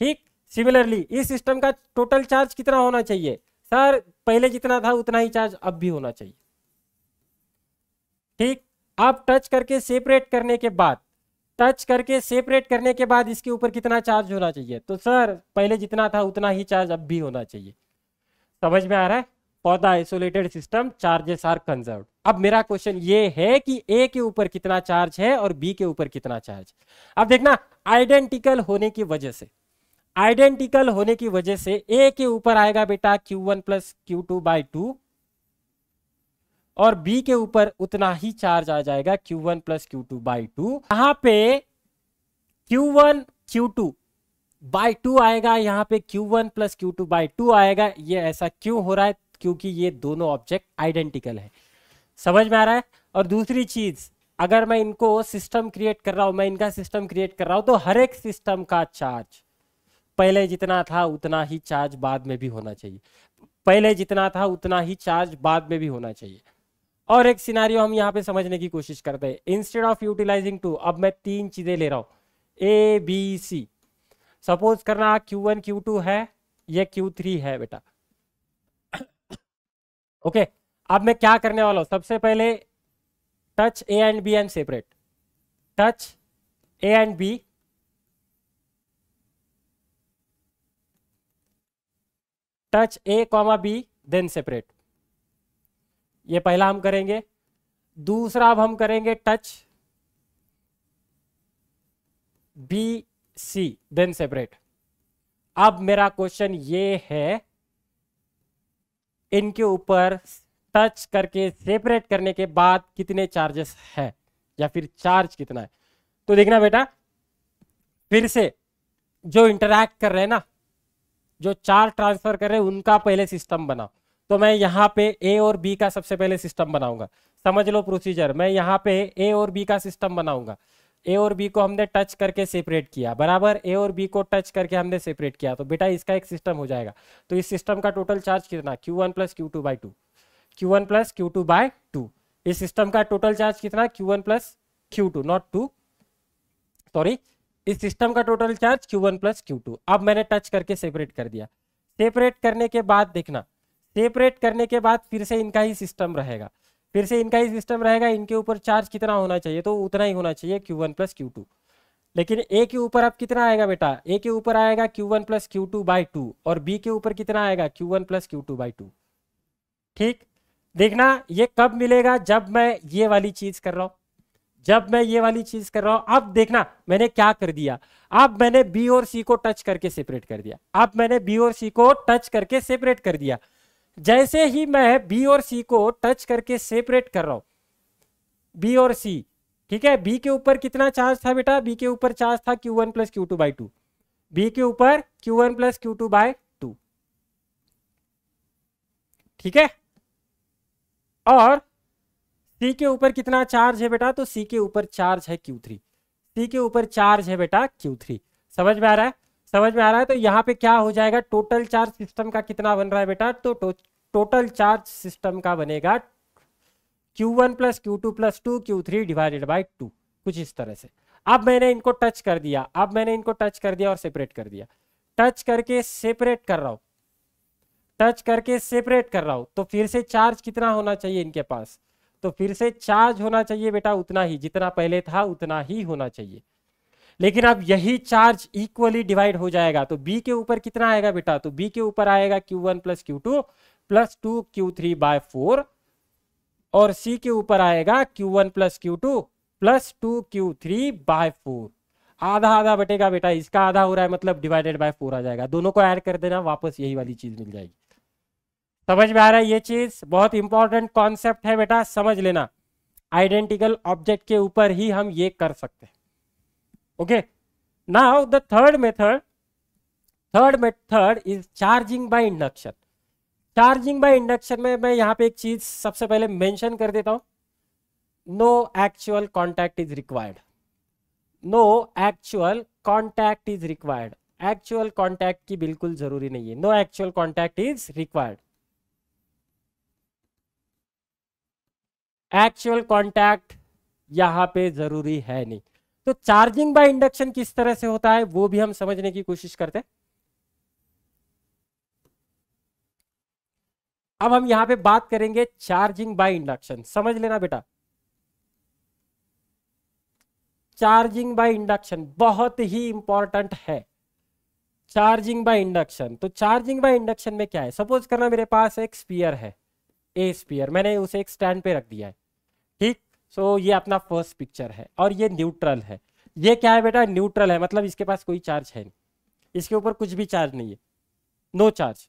ठीक सिमिलरली इस सिस्टम का टोटल चार्ज कितना होना चाहिए सर पहले जितना था उतना ही चार्ज अब भी होना चाहिए ठीक आप टच करके सेपरेट करने के बाद टच करके सेपरेट करने के बाद इसके ऊपर कितना चार्ज होना चाहिए तो सर पहले जितना था उतना ही चार्ज अब भी होना चाहिए समझ में आ रहा है for the isolated system charges are conserve अब मेरा क्वेश्चन ये है कि ए के ऊपर कितना चार्ज है और बी के ऊपर कितना चार्ज अब देखना आइडेंटिकल होने की वजह से आइडेंटिकल होने की वजह से ए के ऊपर आएगा बेटा Q one plus Q two by two और बी के ऊपर उतना ही चार्ज आ जाएगा Q one plus Q two by two यहां पे Q one Q two by two आएगा यहाँ पे Q one plus Q two by two आएगा ये ऐसा क्यों हो रहा है क्योंकि ये दोनों ऑब्जेक्ट आइडेंटिकल है समझ में आ रहा है और दूसरी चीज अगर मैं इनको सिस्टम क्रिएट कर रहा हूं मैं इनका सिस्टम क्रिएट कर रहा हूं तो हर एक सिस्टम का चार्ज पहले जितना था उतना ही चार्ज बाद में भी होना चाहिए पहले जितना था उतना ही चार्ज बाद में भी होना चाहिए और एक सिनारियो हम यहाँ पे समझने की कोशिश करते हैं इंस्टेड ऑफ यूटिलाइजिंग टू अब मैं तीन चीजें ले रहा हूं ए बी सी सपोज करना क्यू वन क्यू टू है ये क्यू थ्री है बेटा ओके okay, अब मैं क्या करने वाला हूं सबसे पहले touch A and B and separate touch A and B touch A comma B then separate ये पहला हम करेंगे दूसरा अब हम करेंगे touch B C then separate अब मेरा क्वेश्चन ये है इनके ऊपर टच करके सेपरेट करने के बाद कितने चार्जेस है या फिर चार्ज कितना है तो देखना बेटा फिर से जो इंटरैक्ट कर रहे हैं ना जो चार्ज ट्रांसफर कर रहे हैं उनका पहले सिस्टम बनाओ तो मैं यहाँ पे ए और बी का सबसे पहले सिस्टम बनाऊंगा समझ लो प्रोसीजर मैं यहाँ पे ए और बी का सिस्टम बनाऊंगा ए और बी को हमने टच करके सेपरेट किया बराबर ए और बी को टच करके हमने सेपरेट किया तो बेटा इसका एक सिस्टम हो जाएगा तो इस सिस्टम का टोटल चार्ज कितना Q one plus Q two by two Q one plus Q two by two इस सिस्टम का टोटल चार्ज कितना Q one plus Q two not two sorry इस सिस्टम का total charge Q one plus Q two अब मैंने touch करके separate कर दिया सेपरेट करने के बाद देखना सेपरेट करने के बाद फिर से इनका ही सिस्टम रहेगा फिर से इनका ही सिस्टम रहेगा इनके ऊपर चार्ज कितना होना चाहिए तो उतना ही होना चाहिए Q one plus Q two लेकिन ए के ऊपर अब कितना आएगा बेटा ए के ऊपर आएगा Q one plus Q two by two और बी के ऊपर कितना आएगा Q one plus Q two by two ठीक देखना ये कब मिलेगा जब मैं ये वाली चीज कर रहा हूं जब मैं ये वाली चीज कर रहा हूं अब देखना मैंने क्या कर दिया अब मैंने बी और सी को टच करके सेपरेट कर दिया अब मैंने बी और सी को टच करके सेपरेट कर दिया जैसे ही मैं बी और सी को टच करके सेपरेट कर रहा हूं बी और सी ठीक है बी के ऊपर कितना चार्ज था बेटा बी के ऊपर चार्ज था Q one plus Q two by two B के ऊपर Q one plus Q two by two ठीक है और सी के ऊपर कितना चार्ज है बेटा तो सी के ऊपर चार्ज है क्यू थ्री सी के ऊपर चार्ज है बेटा क्यू थ्री समझ में आ रहा है समझ में आ रहा है तो यहाँ पे क्या हो जाएगा टोटल चार्ज सिस्टम का कितना बन रहा है बेटा तो, तो टोटल चार्ज सिस्टम का बनेगा Q1 one plus Q two plus two Q three divided by two कुछ इस तरह से अब मैंने इनको टच कर दिया अब मैंने इनको टच कर दिया और सेपरेट कर दिया टच करके सेपरेट कर रहा हूं टच करके सेपरेट कर रहा हूं तो फिर से चार्ज कितना होना चाहिए इनके पास तो फिर से चार्ज होना चाहिए बेटा उतना ही जितना पहले था उतना ही होना चाहिए लेकिन अब यही चार्ज इक्वली डिवाइड हो जाएगा तो बी के ऊपर कितना आएगा बेटा तो बी के ऊपर आएगा Q one plus Q two plus two Q three by four और सी के ऊपर आएगा Q one plus Q two plus two Q three by four आधा आधा बटेगा बेटा इसका आधा हो रहा है मतलब डिवाइडेड बाय फोर आ जाएगा दोनों को ऐड कर देना वापस यही वाली चीज मिल जाएगी समझ में आ रहा है ये चीज बहुत इंपॉर्टेंट कॉन्सेप्ट है बेटा समझ लेना आइडेंटिकल ऑब्जेक्ट के ऊपर ही हम ये कर सकते हैं okay now the third method third method is charging by induction charging by induction में मैं यहाँ पे एक चीज सबसे पहले मेंशन कर देता हूँ no actual contact is required no actual contact is required actual contact की बिल्कुल जरूरी नहीं है no actual contact is required actual contact यहाँ पे जरूरी है नहीं तो चार्जिंग बाय इंडक्शन किस तरह से होता है वो भी हम समझने की कोशिश करते हैं अब हम यहां पे बात करेंगे चार्जिंग बाय इंडक्शन समझ लेना बेटा चार्जिंग बाय इंडक्शन बहुत ही इंपॉर्टेंट है चार्जिंग बाय इंडक्शन तो चार्जिंग बाय इंडक्शन में क्या है सपोज करना मेरे पास एक स्पीयर है ए स्पीयर मैंने उसे एक स्टैंड पे रख दिया है सो so, ये अपना फर्स्ट पिक्चर है और ये न्यूट्रल है ये क्या है बेटा न्यूट्रल है मतलब इसके पास कोई चार्ज है नहीं इसके ऊपर कुछ भी चार्ज नहीं है नो चार्ज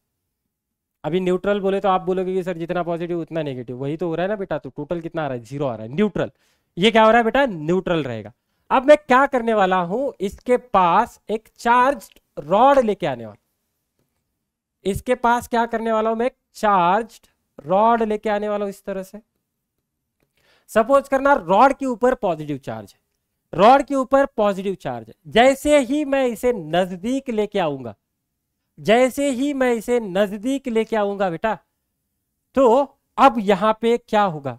अभी न्यूट्रल बोले तो आप बोलोगे कि सर जितना पॉजिटिव उतना नेगेटिव वही तो हो रहा है ना बेटा तो टोटल कितना आ रहा है जीरो आ रहा है न्यूट्रल ये क्या हो रहा है बेटा न्यूट्रल रहेगा अब मैं क्या करने वाला हूं इसके पास एक चार्ज रॉड लेके आने वाला इसके पास क्या करने वाला हूं मैं चार्ज रॉड लेके आने वाला हूं इस तरह से सपोज करना रॉड के ऊपर पॉजिटिव चार्ज है रॉड के ऊपर पॉजिटिव चार्ज है जैसे ही मैं इसे नजदीक लेके आऊंगा जैसे ही मैं इसे नजदीक लेके आऊंगा बेटा तो अब यहां पे क्या होगा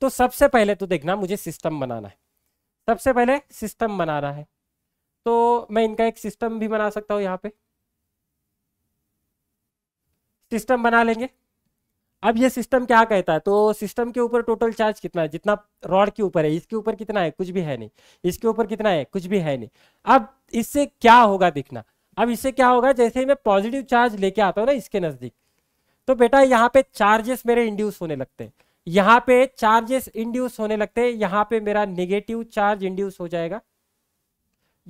तो सबसे पहले तो देखना मुझे सिस्टम बनाना है सबसे पहले सिस्टम बनाना है तो मैं इनका एक सिस्टम भी बना सकता हूं यहां पे सिस्टम बना लेंगे अब ये सिस्टम क्या कहता है तो सिस्टम के ऊपर टोटल चार्ज कितना है जितना रॉड के ऊपर है इसके ऊपर कितना है कुछ भी है नहीं इसके ऊपर कितना है कुछ भी है नहीं अब इससे क्या होगा देखना अब इससे क्या होगा जैसे ही मैं पॉजिटिव चार्ज लेके आता हूँ ना इसके नजदीक तो बेटा यहाँ पे चार्जेस मेरे इंड्यूस होने लगते हैं यहाँ पे चार्जेस इंड्यूस होने लगते हैं यहाँ पे मेरा नेगेटिव चार्ज इंड्यूस हो जाएगा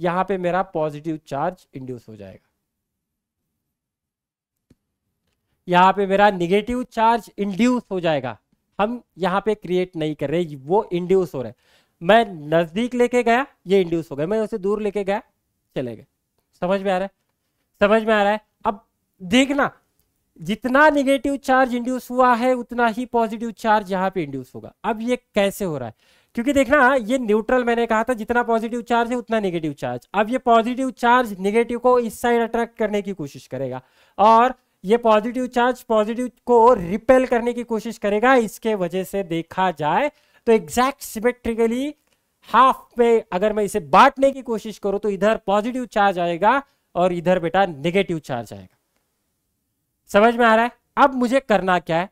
यहाँ पे मेरा पॉजिटिव चार्ज इंड्यूस हो जाएगा यहाँ पे मेरा निगेटिव चार्ज इंड्यूस हो जाएगा हम यहाँ पे क्रिएट नहीं कर रहे वो इंड्यूस हो रहा है मैं नजदीक लेके गया ये इंड्यूस हो गया मैं उसे दूर लेके गया चले गए समझ में आ रहा है समझ में आ रहा है अब देखना जितना निगेटिव चार्ज इंड्यूस हुआ है उतना ही पॉजिटिव चार्ज यहाँ पे इंड्यूस होगा अब ये कैसे हो रहा है क्योंकि देखना ये न्यूट्रल मैंने कहा था जितना पॉजिटिव चार्ज है उतना नेगेटिव चार्ज अब ये पॉजिटिव चार्ज नेगेटिव को इस साइड अट्रैक्ट करने की कोशिश करेगा और ये पॉजिटिव चार्ज पॉजिटिव को रिपेल करने की कोशिश करेगा इसके वजह से देखा जाए तो एग्जैक्ट सिमेट्रिकली हाफ पे अगर मैं इसे बांटने की कोशिश करूं तो इधर पॉजिटिव चार्ज आएगा और इधर बेटा नेगेटिव चार्ज आएगा समझ में आ रहा है अब मुझे करना क्या है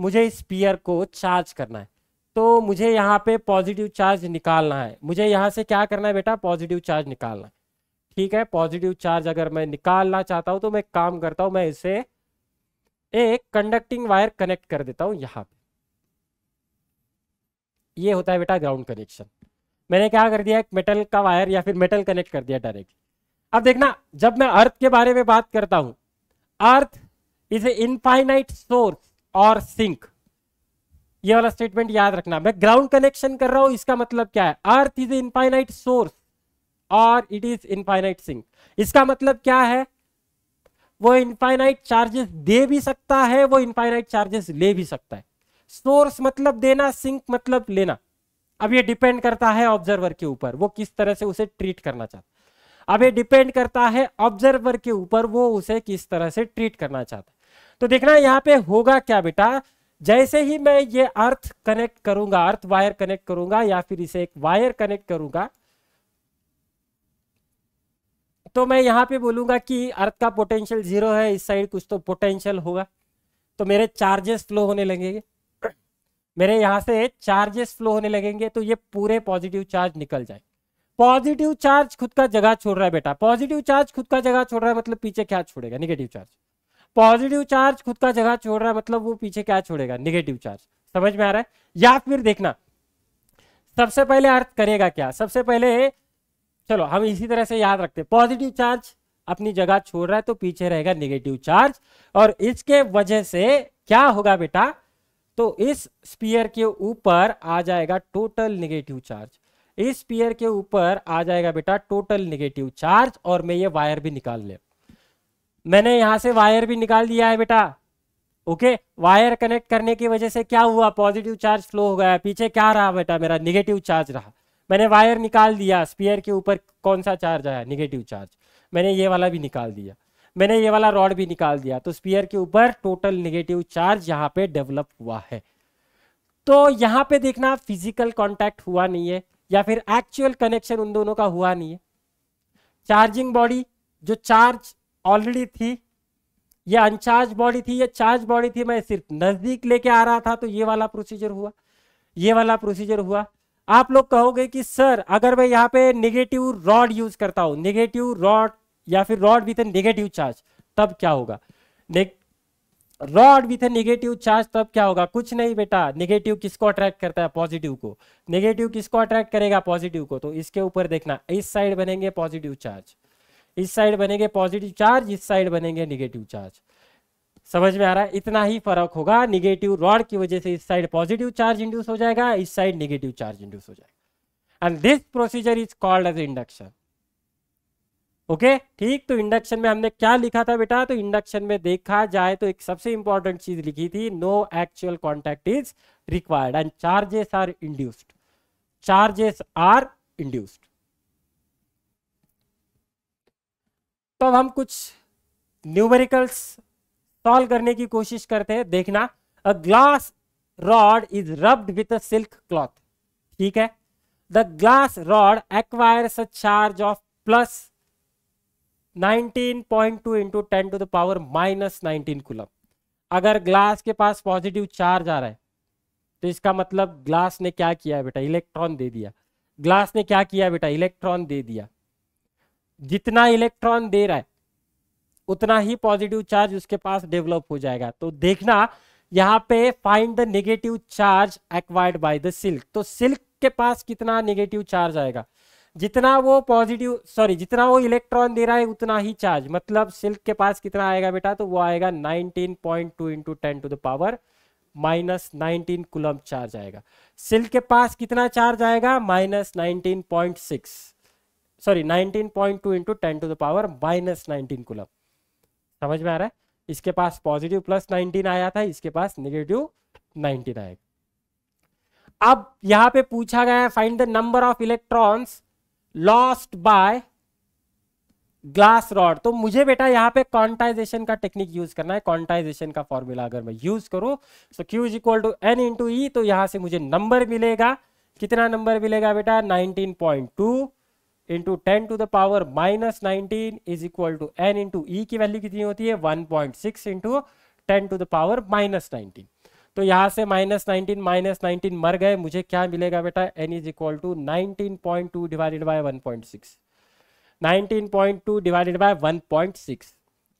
मुझे इस पियर को चार्ज करना है तो मुझे यहां पे पॉजिटिव चार्ज निकालना है मुझे यहां से क्या करना है बेटा पॉजिटिव चार्ज निकालना है ठीक है पॉजिटिव चार्ज अगर मैं निकालना चाहता हूं तो मैं काम करता हूं मैं इसे एक कंडक्टिंग वायर कनेक्ट कर देता हूं यहां पे ये होता है बेटा ग्राउंड कनेक्शन मैंने क्या कर दिया एक मेटल का वायर या फिर मेटल कनेक्ट कर दिया डायरेक्ट अब देखना जब मैं अर्थ के बारे में बात करता हूं earth is a infinite source और सिंक ये वाला स्टेटमेंट याद रखना मैं ग्राउंड कनेक्शन कर रहा हूं इसका मतलब क्या है earth is a infinite source और इट इज इनफाइनाइट सिंक इसका मतलब क्या है वो इनफाइनाइट चार्जेस दे भी सकता है वो इनफाइनाइट चार्जेस ले भी सकता है सोर्स मतलब देना सिंक मतलब लेना अब ये डिपेंड करता है ऑब्जर्वर के ऊपर वो किस तरह से उसे ट्रीट करना चाहता अब ये डिपेंड करता है ऑब्जर्वर के ऊपर वो उसे किस तरह से ट्रीट करना चाहता तो देखना यहाँ पे होगा क्या बेटा जैसे ही मैं ये अर्थ कनेक्ट करूंगा अर्थ वायर कनेक्ट करूंगा या फिर इसे एक वायर कनेक्ट करूंगा तो मैं यहाँ पे बोलूंगा कि अर्थ का पोटेंशियल जीरो है इस साइड कुछ तो पोटेंशियल होगा तो मेरे चार्जेस फ्लो होने लगेंगे मेरे यहाँ से चार्जेस फ्लो होने लगेंगे तो ये पूरे पॉजिटिव चार्ज निकल जाए पॉजिटिव चार्ज खुद का जगह छोड़ रहा है बेटा पॉजिटिव चार्ज खुद का जगह छोड़ रहा है मतलब पीछे क्या छोड़ेगा निगेटिव चार्ज पॉजिटिव चार्ज खुद का जगह छोड़ रहा है मतलब वो पीछे क्या छोड़ेगा निगेटिव चार्ज समझ में आ रहा है या फिर देखना सबसे पहले अर्थ करेगा क्या सबसे पहले चलो हम इसी तरह से याद रखते हैं पॉजिटिव चार्ज अपनी जगह छोड़ रहा है तो पीछे रहेगा निगेटिव चार्ज और इसके वजह से क्या होगा बेटा तो इस स्पीयर के ऊपर आ जाएगा टोटल निगेटिव चार्ज इस स्पीयर के ऊपर आ जाएगा बेटा टोटल निगेटिव चार्ज और मैं ये वायर भी निकाल ले मैंने यहां से वायर भी निकाल दिया है बेटा ओके वायर कनेक्ट करने की वजह से क्या हुआ पॉजिटिव चार्ज फ्लो हो गया पीछे क्या रहा बेटा मेरा निगेटिव चार्ज रहा मैंने वायर निकाल दिया स्पीयर के ऊपर कौन सा चार्ज आया निगेटिव चार्ज मैंने ये वाला भी निकाल दिया मैंने ये वाला रॉड भी निकाल दिया तो स्पीयर के ऊपर टोटल निगेटिव चार्ज यहाँ पे डेवलप हुआ है तो यहाँ पे देखना फिजिकल कॉन्टेक्ट हुआ नहीं है या फिर एक्चुअल कनेक्शन उन दोनों का हुआ नहीं है चार्जिंग बॉडी जो चार्ज ऑलरेडी थी ये अनचार्ज बॉडी थी ये चार्ज बॉडी थी मैं सिर्फ नजदीक लेके आ रहा था तो ये वाला प्रोसीजर हुआ ये वाला प्रोसीजर हुआ आप लोग कहोगे कि सर अगर मैं यहाँ पे निगेटिव रॉड यूज करता हूं निगेटिव रॉड या फिर rod with a negative charge तब क्या होगा rod with a negative charge तब क्या होगा कुछ नहीं बेटा निगेटिव किसको अट्रैक्ट करता है पॉजिटिव को निगेटिव किसको अट्रैक्ट करेगा पॉजिटिव को तो इसके ऊपर देखना इस साइड बनेंगे पॉजिटिव चार्ज इस साइड बनेंगे पॉजिटिव चार्ज इस साइड बनेंगे निगेटिव चार्ज समझ में आ रहा है इतना ही फर्क होगा निगेटिव रॉड की वजह से इस साइड पॉजिटिव चार्ज इंड्यूस हो जाएगा इस साइड निगेटिव चार्ज इंड्यूस हो जाएगा and this procedure is called as induction okay ठीक तो इंडक्शन में हमने क्या लिखा था बेटा तो इंडक्शन में देखा जाए तो एक सबसे इंपॉर्टेंट चीज लिखी थी no actual contact is required and charges are induced charges are induced तो अब हम कुछ न्यूमेरिकल्स सॉल्व करने की कोशिश करते हैं देखना a glass rod is rubbed with a silk cloth ठीक है the glass rod acquires a charge of plus 19.2 into ten to the power minus nineteen coulomb अगर ग्लास के पास पॉजिटिव चार्ज आ रहा है तो इसका मतलब ग्लास ने क्या किया बेटा इलेक्ट्रॉन दे दिया ग्लास ने क्या किया बेटा इलेक्ट्रॉन दे दिया जितना इलेक्ट्रॉन दे रहा है उतना ही पॉजिटिव चार्ज उसके पास डेवलप हो जाएगा तो देखना यहाँ पे find the negative charge acquired by the silk तो सिल्क के पास कितना नेगेटिव चार्ज आएगा जितना वो पॉजिटिव सॉरी जितना वो इलेक्ट्रॉन दे रहा है उतना ही चार्ज मतलब सिल्क के पास कितना आएगा बेटा तो वो आएगा 19.2 point two into ten to the power minus nineteen coulomb charge आएगा सिल्क के पास कितना चार्ज आएगा minus nineteen point six sorry nineteen point two into ten to the power minus nineteen coulomb समझ में आ रहा है इसके पास पॉजिटिव प्लस नाइनटीन आया था इसके पास निगेटिव नाइनटीन आएगा अब यहां पे पूछा गया है find the number of electrons lost by glass rod तो मुझे बेटा यहाँ पे क्वांटाइजेशन का टेक्निक यूज करना है क्वांटाइजेशन का फॉर्मूला अगर मैं यूज करूं so Q is equal to N into E तो यहां से मुझे नंबर मिलेगा कितना नंबर मिलेगा बेटा 19.2 into ten to the power minus nineteen is equal to N into E की वैल्यू कितनी होती है one point six into ten to the power minus nineteen तो यहाँ से माइनस नाइनटीन माइनस नाइनटीन मर गए मुझे क्या मिलेगा बेटा N is equal to nineteen point two divided by one point six nineteen point two divided by one point six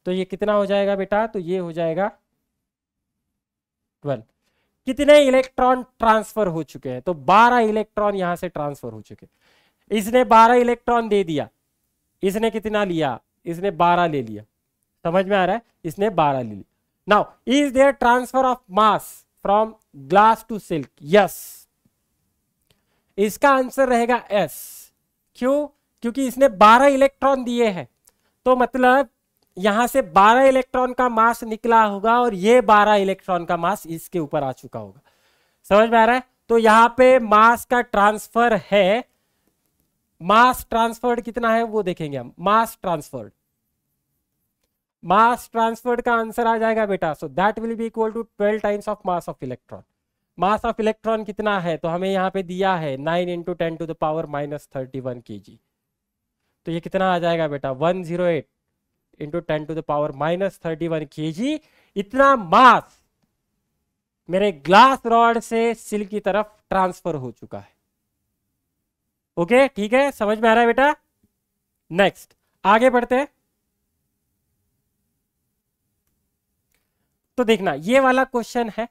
तो ये कितना हो जाएगा बेटा तो ये हो जाएगा ट्वेल्व कितने इलेक्ट्रॉन ट्रांसफर हो चुके हैं तो 12 इलेक्ट्रॉन यहां से ट्रांसफर हो चुके हैं इसने 12 इलेक्ट्रॉन दे दिया इसने कितना लिया इसने 12 ले लिया समझ में आ रहा है इसने 12 ले लिया now is there transfer of mass from glass to silk yes इसका आंसर रहेगा एस क्यों क्योंकि इसने 12 इलेक्ट्रॉन दिए हैं तो मतलब यहां से 12 इलेक्ट्रॉन का मास निकला होगा और ये 12 इलेक्ट्रॉन का मास इसके ऊपर आ चुका होगा समझ में आ रहा है तो यहां पे मास का ट्रांसफर है मास ट्रांसफर्ड कितना है वो देखेंगे हम मास ट्रांसफर्ड मास ट्रांसफर्ड का आंसर आ जाएगा बेटा so that will be equal to twelve times of mass of electron mass of electron कितना है तो हमें यहाँ पे दिया है nine into ten to the power minus thirty one K G तो ये कितना आ जाएगा बेटा one zero eight into ten to the power minus thirty one K G इतना मास मेरे ग्लास रॉड से सिल की तरफ ट्रांसफर हो चुका है ओके ठीक है समझ में आ रहा है बेटा नेक्स्ट आगे बढ़ते हैं तो देखना ये वाला क्वेश्चन है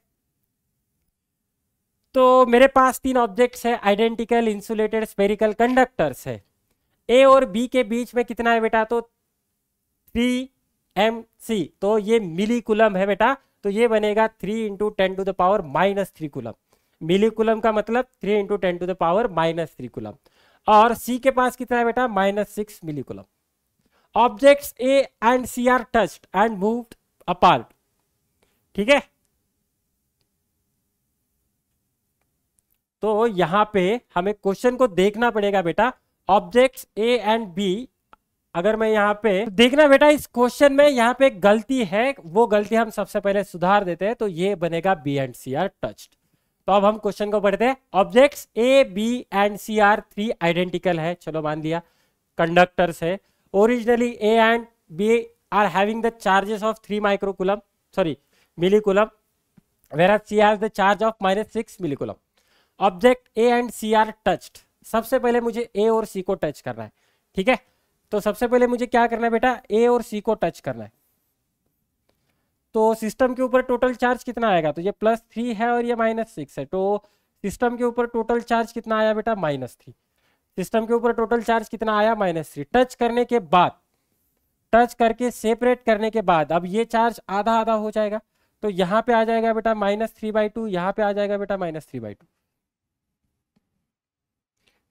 तो मेरे पास तीन ऑब्जेक्ट्स है आइडेंटिकल इंसुलेटेड स्पेरिकल कंडक्टर्स है ए और बी के बीच में कितना है बेटा तो थ्री एम सी तो ये मिली कुलम है बेटा तो ये बनेगा three into ten to the power minus three coulomb millicoulomb का मतलब three into ten to the power minus three coulomb और सी के पास कितना है बेटा minus six millicoulomb objects A and C are touch and moved apart ठीक है तो यहां पे हमें क्वेश्चन को देखना पड़ेगा बेटा ऑब्जेक्ट्स ए एंड बी अगर मैं यहाँ पे तो देखना बेटा इस क्वेश्चन में यहाँ पे गलती है वो गलती हम सबसे पहले सुधार देते हैं तो ये बनेगा B and C are touched तो अब हम क्वेश्चन को पढ़ते हैं objects A B and C are three identical है चलो मान लिया कंडक्टर्स है originally A and B are having the charges of three microcoulomb sorry millicoulomb where are C has the charge of minus six millicoulomb object A and C are touched सबसे पहले मुझे ए और सी को टच करना है ठीक है तो सबसे पहले मुझे क्या करना है बेटा ए और सी को टच करना है तो सिस्टम के ऊपर टोटल चार्ज कितना आएगा तो ये प्लस थ्री है और ये माइनस सिक्स है तो सिस्टम के ऊपर टोटल चार्ज कितना आया बेटा माइनस थ्री सिस्टम के ऊपर टोटल चार्ज कितना आया माइनस थ्री टच करने के बाद टच करके सेपरेट करने के बाद अब ये चार्ज आधा आधा हो जाएगा तो यहाँ पे आ जाएगा बेटा माइनस थ्री बाई टू यहाँ पे आ जाएगा बेटा माइनस थ्री बाई टू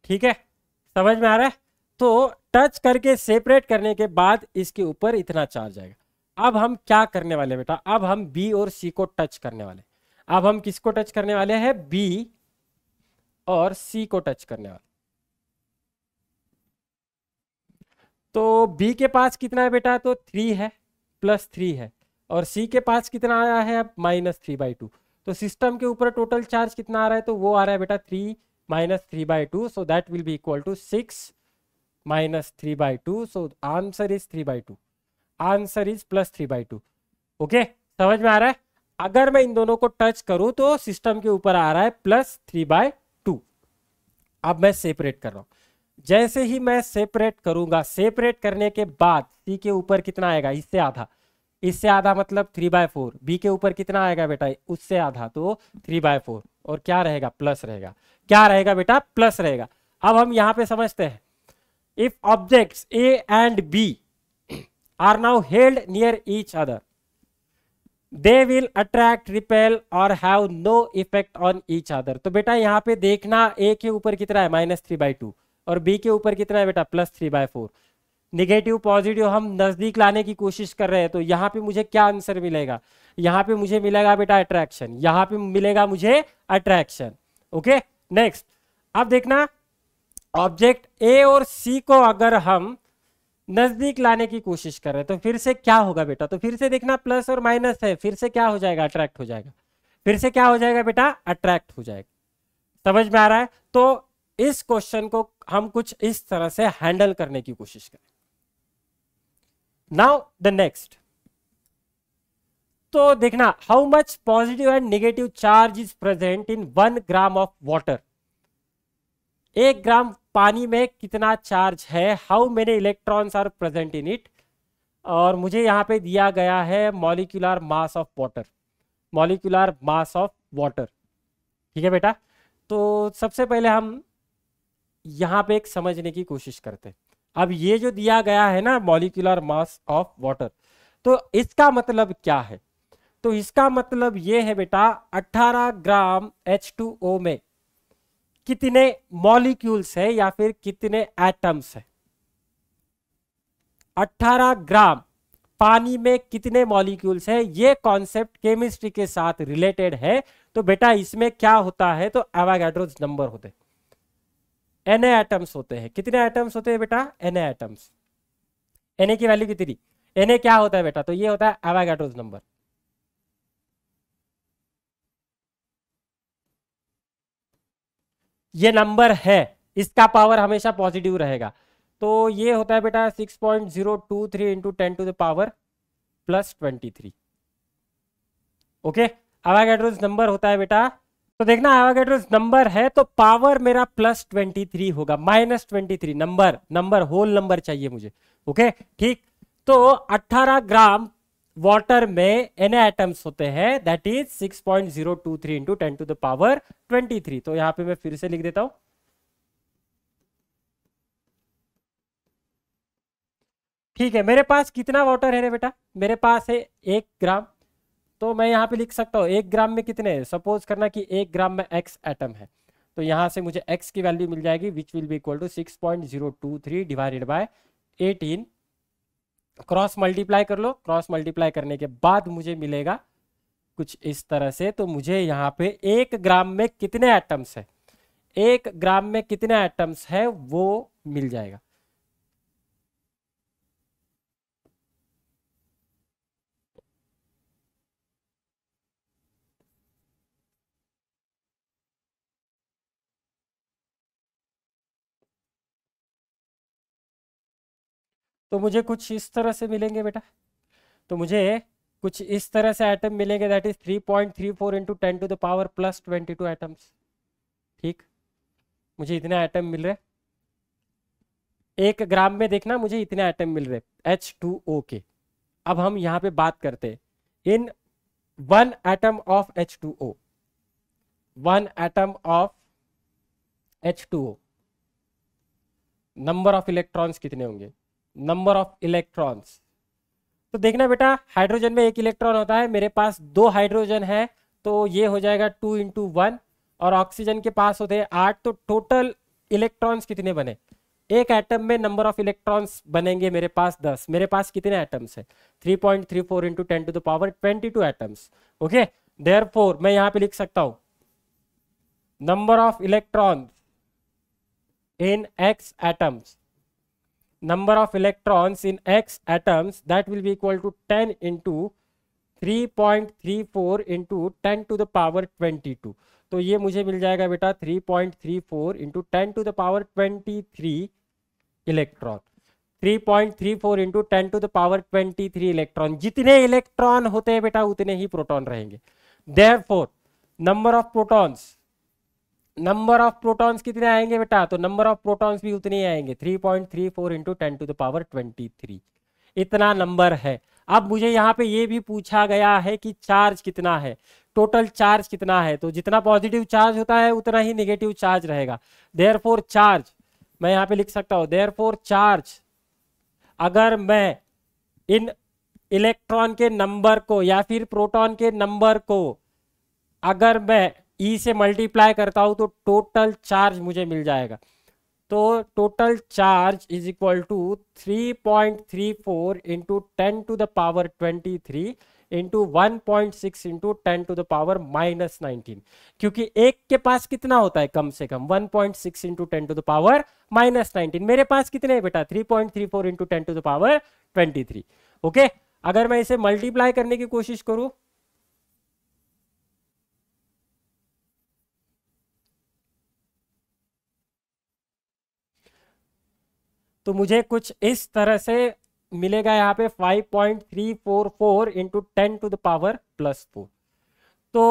ठीक है समझ में आ रहा है तो टच करके सेपरेट करने के बाद इसके ऊपर इतना चार्ज आएगा अब हम क्या करने वाले बेटा अब हम बी और सी को टच करने वाले अब हम किसको टच करने वाले हैं बी और सी को टच करने वाले तो बी के पास कितना है बेटा तो थ्री है प्लस थ्री है और सी के पास कितना आया है अब माइनस थ्री बाई टू तो सिस्टम के ऊपर टोटल चार्ज कितना आ रहा है तो वो आ रहा है बेटा three minus three by two so that will be equal to six minus three by two so answer is three by two answer is plus three by two okay समझ में आ रहा है अगर मैं इन दोनों को टच करूं तो सिस्टम के ऊपर आ रहा है प्लस थ्री बाय टू अब मैं सेपरेट कर रहा हूं जैसे ही मैं सेपरेट करूंगा सेपरेट करने के बाद सी के ऊपर कितना आएगा इससे आधा इससे आधा मतलब थ्री बाय फोर बी के ऊपर कितना आएगा बेटा उससे आधा तो थ्री बाय फोर और क्या रहेगा प्लस रहेगा क्या रहेगा बेटा प्लस रहेगा अब हम यहां पे समझते हैं if objects A and B are now held near each other. They will attract, repel or have no effect on each other. तो बेटा यहाँ पे देखना ए के ऊपर कितना है माइनस थ्री बाई टू और बी के ऊपर कितना है बेटा plus three by four negative positive हम नजदीक लाने की कोशिश कर रहे हैं तो यहाँ पे मुझे क्या आंसर मिलेगा यहाँ पे मुझे मिलेगा बेटा अट्रैक्शन यहाँ पे मिलेगा मुझे अट्रैक्शन ओके नेक्स्ट अब देखना ऑब्जेक्ट ए और सी को अगर हम नजदीक लाने की कोशिश कर रहे हैं तो फिर से क्या होगा बेटा तो फिर से देखना प्लस और माइनस है फिर से क्या हो जाएगा अट्रैक्ट हो जाएगा फिर से क्या हो जाएगा बेटा अट्रैक्ट हो जाएगा समझ में आ रहा है तो इस क्वेश्चन को हम कुछ इस तरह से हैंडल करने की कोशिश करें नाउ द नेक्स्ट तो देखना how much positive and negative charge is present in one gram of water एक ग्राम पानी में कितना चार्ज है how many electrons are present in it और मुझे यहाँ पे दिया गया है molecular mass of water molecular mass of water ठीक है बेटा तो सबसे पहले हम यहाँ पे एक समझने की कोशिश करते हैं अब ये जो दिया गया है ना मॉलिकुलर मास ऑफ वाटर तो इसका मतलब क्या है तो इसका मतलब ये है बेटा 18 ग्राम H2O में कितने मॉलिक्यूल्स है या फिर कितने एटम्स है 18 ग्राम पानी में कितने मॉलिक्यूल्स है ये कॉन्सेप्ट केमिस्ट्री के साथ रिलेटेड है तो बेटा इसमें क्या होता है तो एवागैड्रोज नंबर होते एन एटम्स होते हैं कितने एटम्स होते हैं बेटा एन एटम्स एन की वैल्यू कितनी एन क्या होता है बेटा तो ये होता है एवागैड्रोज नंबर ये नंबर है इसका पावर हमेशा पॉजिटिव रहेगा तो ये होता है बेटा six point zero two three into ten to the power plus twenty three okay Avogadro's number होता है बेटा तो देखना एवागेड्रोज नंबर है तो पावर मेरा प्लस ट्वेंटी थ्री होगा minus twenty three number number whole number चाहिए मुझे ओके ठीक तो 18 ग्राम वाटर में एन एटम्स होते हैं that is 6.023 point zero two three into ten to the power twenty three तो यहां पे मैं फिर से लिख देता हूं ठीक है मेरे पास कितना वाटर है रे बेटा मेरे पास है एक ग्राम तो मैं यहाँ पे लिख सकता हूँ एक ग्राम में कितने सपोज करना कि एक ग्राम में एक्स एटम है तो यहाँ से मुझे एक्स की वैल्यू मिल जाएगी which will be equal to six point zero two three divided by eighteen cross multiply कर लो क्रॉस मल्टीप्लाई करने के बाद मुझे मिलेगा कुछ इस तरह से तो मुझे यहाँ पे एक ग्राम में कितने एटम्स है एक ग्राम में कितने एटम्स है वो मिल जाएगा तो मुझे कुछ इस तरह से मिलेंगे बेटा तो मुझे कुछ इस तरह से आइटम मिलेंगे that is 3.34 point three four into ten to the power plus twenty two atoms ठीक मुझे इतने आइटम मिल रहे एक ग्राम में देखना मुझे इतने आइटम मिल रहे एच टू ओ के अब हम यहाँ पे बात करते in one atom of H two O one atom of H two O number of electrons कितने होंगे नंबर ऑफ इलेक्ट्रॉन्स तो देखना बेटा हाइड्रोजन में एक इलेक्ट्रॉन होता है मेरे पास दो हाइड्रोजन है तो ये हो जाएगा टू इंटू वन और ऑक्सीजन के पास होते हैं आठ तो टोटल इलेक्ट्रॉन्स कितने बने एक एटम में नंबर ऑफ इलेक्ट्रॉन्स बनेंगे मेरे पास दस मेरे पास कितने एटम्स है three point three four into ten to the power twenty two atoms okay therefore मैं यहां पे लिख सकता हूं number of electron in X atoms number of electrons in x atoms that will be equal to 10 into 3.34 into 10 to the power 22 तो ये मुझे मिल जाएगा बेटा 3.34 into ten to the power twenty three electron three three point four into ten to the power twenty three electron जितने electron होते हैं बेटा उतने ही प्रोटॉन रहेंगे therefore number of protons number of protons कितने आएंगे बेटा तो नंबर ऑफ प्रोटॉन्स भी उतने ही आएंगे 3.34 point three four into ten to the power 23 इतना नंबर है अब मुझे यहाँ पे ये भी पूछा गया है कि चार्ज कितना है टोटल चार्ज कितना है तो जितना पॉजिटिव चार्ज होता है उतना ही निगेटिव चार्ज रहेगा देयर चार्ज मैं यहाँ पे लिख सकता हूँ देयर चार्ज अगर मैं इन इलेक्ट्रॉन के नंबर को या फिर प्रोटॉन के नंबर को अगर मैं ई e से मल्टीप्लाई करता हूँ तो टोटल चार्ज मुझे मिल जाएगा तो total charge is equal to three point three four into ten to the power twenty three into one point six into ten to the power minus nineteen क्योंकि एक के पास कितना होता है कम से कम one point six into ten to the power minus nineteen मेरे पास कितने बेटा three point three four into ten to the power twenty three okay अगर मैं इसे मल्टीप्लाई करने की कोशिश करूं तो मुझे कुछ इस तरह से मिलेगा यहाँ पे 5.344 point three four four into ten to the power plus four तो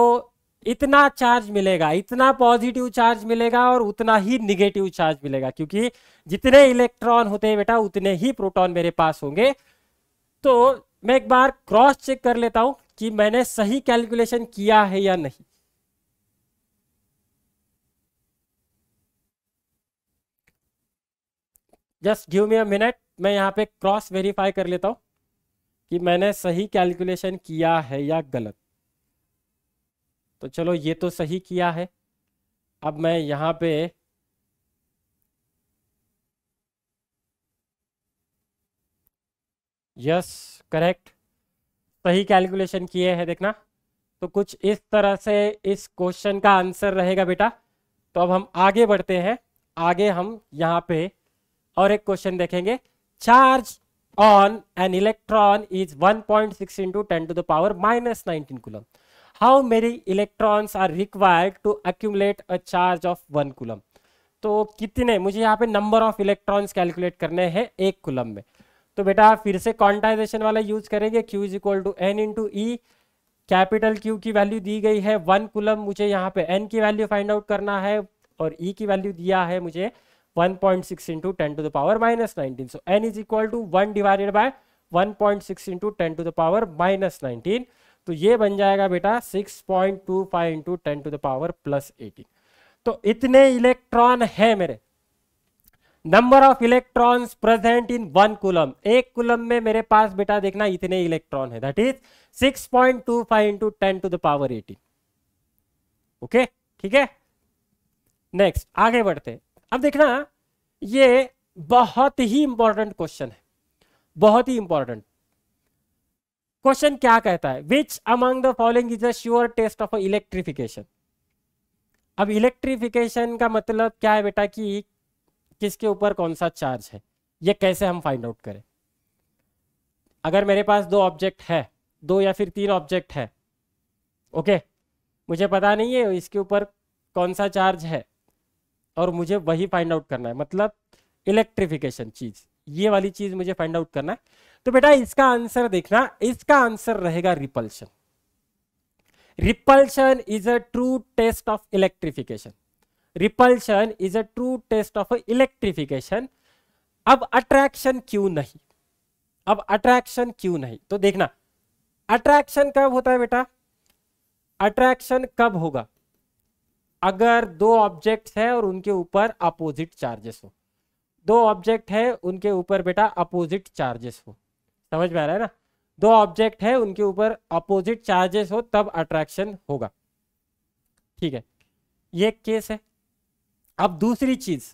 इतना चार्ज मिलेगा इतना पॉजिटिव चार्ज मिलेगा और उतना ही निगेटिव चार्ज मिलेगा क्योंकि जितने इलेक्ट्रॉन होते हैं बेटा उतने ही प्रोटॉन मेरे पास होंगे तो मैं एक बार क्रॉस चेक कर लेता हूं कि मैंने सही कैलकुलेशन किया है या नहीं just give me a minute मैं यहाँ पे क्रॉस वेरीफाई कर लेता हूँ कि मैंने सही कैलकुलेशन किया है या गलत तो चलो ये तो सही किया है अब मैं यहाँ पे यस yes, करेक्ट सही कैलकुलेशन किए हैं देखना तो कुछ इस तरह से इस क्वेश्चन का आंसर रहेगा बेटा तो अब हम आगे बढ़ते हैं आगे हम यहाँ पे और एक क्वेश्चन देखेंगे charge on an electron is 1.6 point six into ten to the power minus nineteen coulomb how many electrons are required to accumulate a charge of one coulomb तो कितने मुझे यहाँ पे नंबर ऑफ इलेक्ट्रॉन्स कैलकुलेट करने हैं एक coulomb में तो बेटा फिर से क्वांटाइजेशन वाला यूज करेंगे Q is equal to N into E capital Q की वैल्यू दी गई है वन कुलम मुझे यहाँ पे एन की वैल्यू फाइंड आउट करना है और ई e की वैल्यू दिया है मुझे 1.6 into 10 to the power minus 19. So n is equal to 1 divided by 1.6 into 10 to the power minus nineteen तो ये बन जाएगा बेटा 6.25 point two five into ten to the power plus eighteen तो इतने इलेक्ट्रॉन है मेरे number of electrons present in one coulomb एक कुलम में मेरे पास बेटा देखना इतने इलेक्ट्रॉन है that is 6.25 point two five into ten to the power eighteen okay ठीक है नेक्स्ट आगे बढ़ते अब देखना ये बहुत ही इंपॉर्टेंट क्वेश्चन है बहुत ही इंपॉर्टेंट क्वेश्चन क्या कहता है which among the following is a sure test of electrification अब इलेक्ट्रिफिकेशन का मतलब क्या है बेटा कि किसके ऊपर कौन सा चार्ज है ये कैसे हम फाइंड आउट करें अगर मेरे पास दो ऑब्जेक्ट है दो या फिर तीन ऑब्जेक्ट है ओके मुझे पता नहीं है इसके ऊपर कौन सा चार्ज है और मुझे वही फाइंड आउट करना है मतलब इलेक्ट्रिफिकेशन चीज ये वाली चीज मुझे फाइंड आउट करना है तो बेटा इसका आंसर देखना इसका आंसर रहेगा repulsion repulsion is a true test of electrification repulsion is a true test of electrification अब अट्रैक्शन क्यों नहीं अब अट्रैक्शन क्यों नहीं तो देखना अट्रैक्शन कब होता है बेटा अट्रैक्शन कब होगा अगर दो ऑब्जेक्ट्स हैं और उनके ऊपर अपोजिट चार्जेस हो दो ऑब्जेक्ट है उनके ऊपर बेटा अपोजिट चार्जेस हो समझ में आ रहा है ना दो ऑब्जेक्ट है उनके ऊपर अपोजिट चार्जेस हो तब अट्रैक्शन होगा ठीक है ये केस है अब दूसरी चीज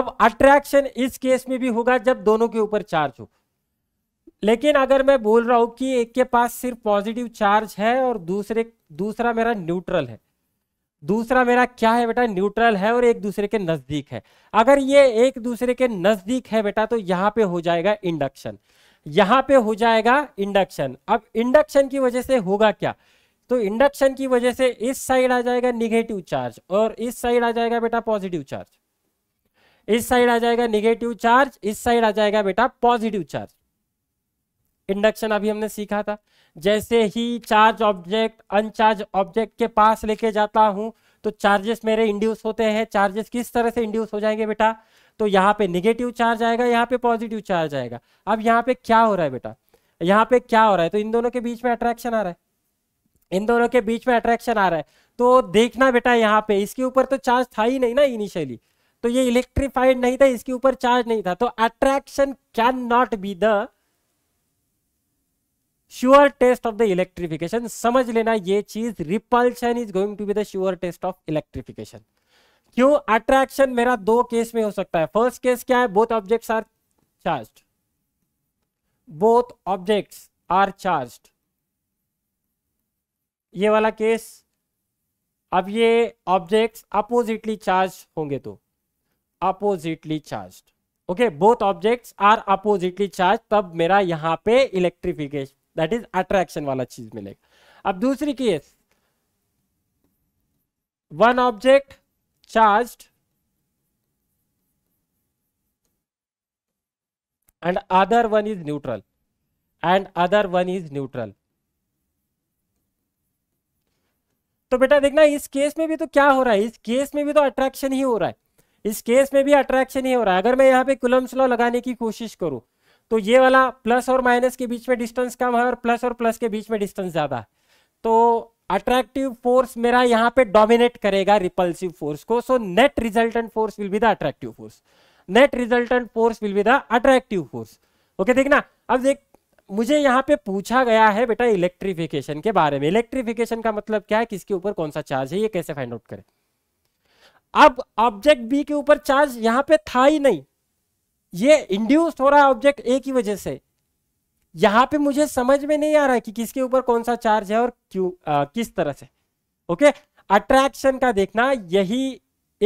अब अट्रैक्शन इस केस में भी होगा जब दोनों के ऊपर चार्ज हो लेकिन अगर मैं बोल रहा हूं कि एक के पास सिर्फ पॉजिटिव चार्ज है और दूसरे दूसरा मेरा न्यूट्रल है दूसरा मेरा क्या है बेटा न्यूट्रल है और एक दूसरे के नजदीक है अगर ये एक दूसरे के नजदीक है बेटा तो यहाँ पे हो जाएगा इंडक्शन यहाँ पे हो जाएगा इंडक्शन अब इंडक्शन की वजह से होगा क्या तो इंडक्शन की वजह से इस साइड आ जाएगा निगेटिव चार्ज और इस साइड आ जाएगा बेटा पॉजिटिव चार्ज इस साइड आ जाएगा निगेटिव चार्ज इस साइड आ जाएगा बेटा पॉजिटिव चार्ज इंडक्शन अभी हमने सीखा था जैसे ही चार्ज ऑब्जेक्ट अनचार्ज ऑब्जेक्ट के पास लेके जाता हूं तो चार्जेस मेरे इंड्यूस होते हैं चार्जेस किस तरह से इंड्यूस हो जाएंगे बेटा तो यहाँ पे निगेटिव चार्ज आएगा यहाँ पे पॉजिटिव चार्ज आएगा अब यहाँ पे क्या हो रहा है बेटा यहाँ पे क्या हो रहा है तो इन दोनों के बीच में अट्रैक्शन आ रहा है इन दोनों के बीच में अट्रैक्शन आ रहा है तो देखना बेटा यहाँ पे इसके ऊपर तो चार्ज था ही नहीं ना इनिशियली तो ये इलेक्ट्रीफाइड नहीं था इसके ऊपर चार्ज नहीं था तो attraction cannot be the sure test of the electrification समझ लेना ये चीज repulsion is going to be the sure test of electrification क्यों अट्रैक्शन मेरा दो केस में हो सकता है फर्स्ट केस क्या है both objects are charged both objects are charged ये वाला केस अब ये ऑब्जेक्ट्स अपोजिटली चार्ज होंगे तो oppositely charged okay both objects are oppositely charged तब मेरा यहां पे इलेक्ट्रिफिकेशन दैट इज अट्रैक्शन वाला चीज मिलेगा अब दूसरी case one object charged and other one is neutral and other one is neutral तो बेटा देखना इस केस में भी तो क्या हो रहा है इस केस में भी तो अट्रैक्शन ही हो रहा है इस केस में भी अट्रैक्शन ही हो रहा है अगर मैं यहां पे कुलम्स लॉ लगाने की कोशिश करूं तो ये वाला प्लस और माइनस के बीच में डिस्टेंस कम है और प्लस और प्लस के बीच में डिस्टेंस ज्यादा तो अट्रैक्टिव फोर्स मेरा यहाँ पे डोमिनेट करेगा रिपल्सिव फोर्स को so net resultant force will be the attractive force net resultant force will be the attractive force okay देखना अब देख मुझे यहाँ पे पूछा गया है बेटा इलेक्ट्रिफिकेशन के बारे में इलेक्ट्रिफिकेशन का मतलब क्या है किसके ऊपर कौन सा चार्ज है ये कैसे फाइंड आउट करें अब ऑब्जेक्ट बी के ऊपर चार्ज यहाँ पे था ही नहीं ये इंड्यूस्ड हो रहा है ऑब्जेक्ट ए की वजह से यहां पे मुझे समझ में नहीं आ रहा है कि किसके ऊपर कौन सा चार्ज है और क्यों किस तरह से ओके अट्रैक्शन का देखना यही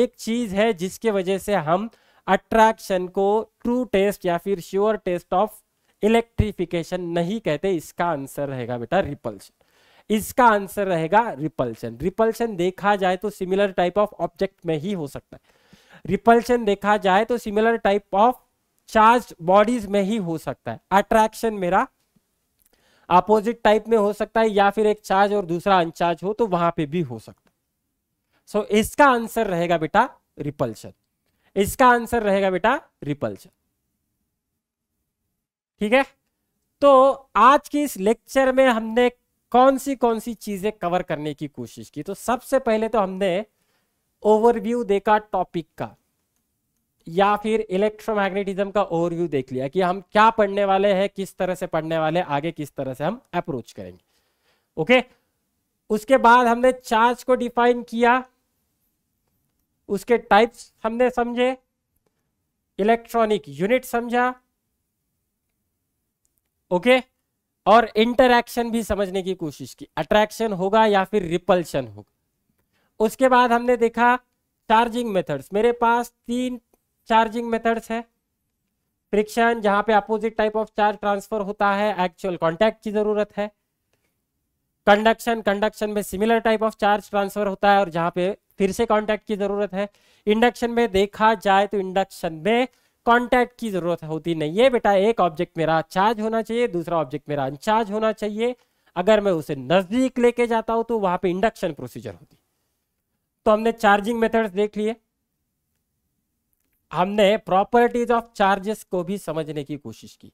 एक चीज है जिसके वजह से हम अट्रैक्शन को ट्रू टेस्ट या फिर श्योर टेस्ट ऑफ इलेक्ट्रिफिकेशन नहीं कहते इसका आंसर रहेगा बेटा रिपल्शन इसका आंसर रहेगा रिपल्शन रिपल्शन देखा जाए तो सिमिलर टाइप ऑफ ऑब्जेक्ट में ही हो सकता है रिपल्शन देखा जाए तो similar type of charge bodies में ही हो सकता है अट्रैक्शन मेरा अपोजिट टाइप में हो सकता है या फिर एक चार्ज और दूसरा अनचार्ज हो तो वहां पे भी हो सकता है सो so, इसका आंसर रहेगा बेटा रिपल्शन इसका आंसर रहेगा बेटा रिपल्शन ठीक है तो आज की इस लेक्चर में हमने कौन सी कौन सी चीजें कवर करने की कोशिश की तो सबसे पहले तो हमने ओवरव्यू देखा टॉपिक का या फिर इलेक्ट्रोमैग्नेटिज्म का ओवरव्यू देख लिया कि हम क्या पढ़ने वाले हैं किस तरह से पढ़ने वाले आगे किस तरह से हम अप्रोच करेंगे ओके उसके बाद हमने चार्ज को डिफाइन किया उसके टाइप्स हमने समझे इलेक्ट्रॉनिक यूनिट समझा ओके और इंटरक्शन भी समझने की कोशिश की अट्रैक्शन होगा या फिर रिपल्शन होगा उसके बाद हमने देखा चार्जिंग मेथड्स मेरे पास तीन चार्जिंग मेथड्स है फ्रिक्शन जहां पे opposite type of charge transfer होता है एक्चुअल कॉन्टैक्ट की जरूरत है कंडक्शन कंडक्शन में similar type of charge transfer होता है और जहां पे फिर से कॉन्टैक्ट की जरूरत है इंडक्शन में देखा जाए तो इंडक्शन में कॉन्टेक्ट की जरूरत होती नहीं है बेटा एक ऑब्जेक्ट मेरा चार्ज होना चाहिए दूसरा ऑब्जेक्ट मेरा अनचार्ज होना चाहिए अगर मैं उसे नजदीक लेके जाता हूं तो वहां पे इंडक्शन प्रोसीजर होती तो हमने चार्जिंग मेथड्स देख लिए हमने प्रॉपर्टीज ऑफ चार्जेस को भी समझने की कोशिश की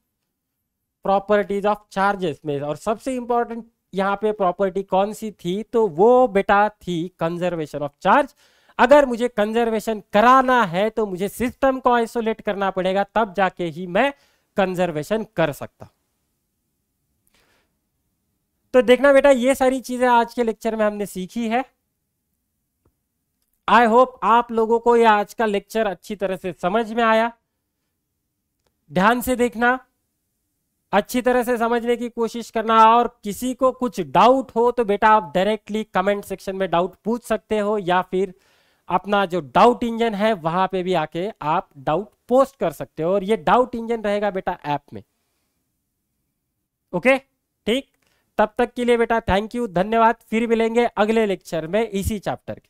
प्रॉपर्टीज ऑफ चार्जेस में और सबसे इंपॉर्टेंट यहाँ पे प्रॉपर्टी कौन सी थी तो वो बेटा थी कंजर्वेशन ऑफ चार्ज अगर मुझे कंजर्वेशन कराना है तो मुझे सिस्टम को आइसोलेट करना पड़ेगा तब जाके ही मैं कंजर्वेशन कर सकता तो देखना बेटा ये सारी चीजें आज के लेक्चर में हमने सीखी है आई होप आप लोगों को यह आज का लेक्चर अच्छी तरह से समझ में आया ध्यान से देखना अच्छी तरह से समझने की कोशिश करना और किसी को कुछ डाउट हो तो बेटा आप डायरेक्टली कमेंट सेक्शन में डाउट पूछ सकते हो या फिर अपना जो डाउट इंजन है वहां पे भी आके आप डाउट पोस्ट कर सकते हो और ये डाउट इंजन रहेगा बेटा ऐप में ओके ठीक तब तक के लिए बेटा थैंक यू धन्यवाद फिर मिलेंगे अगले लेक्चर में इसी चैप्टर के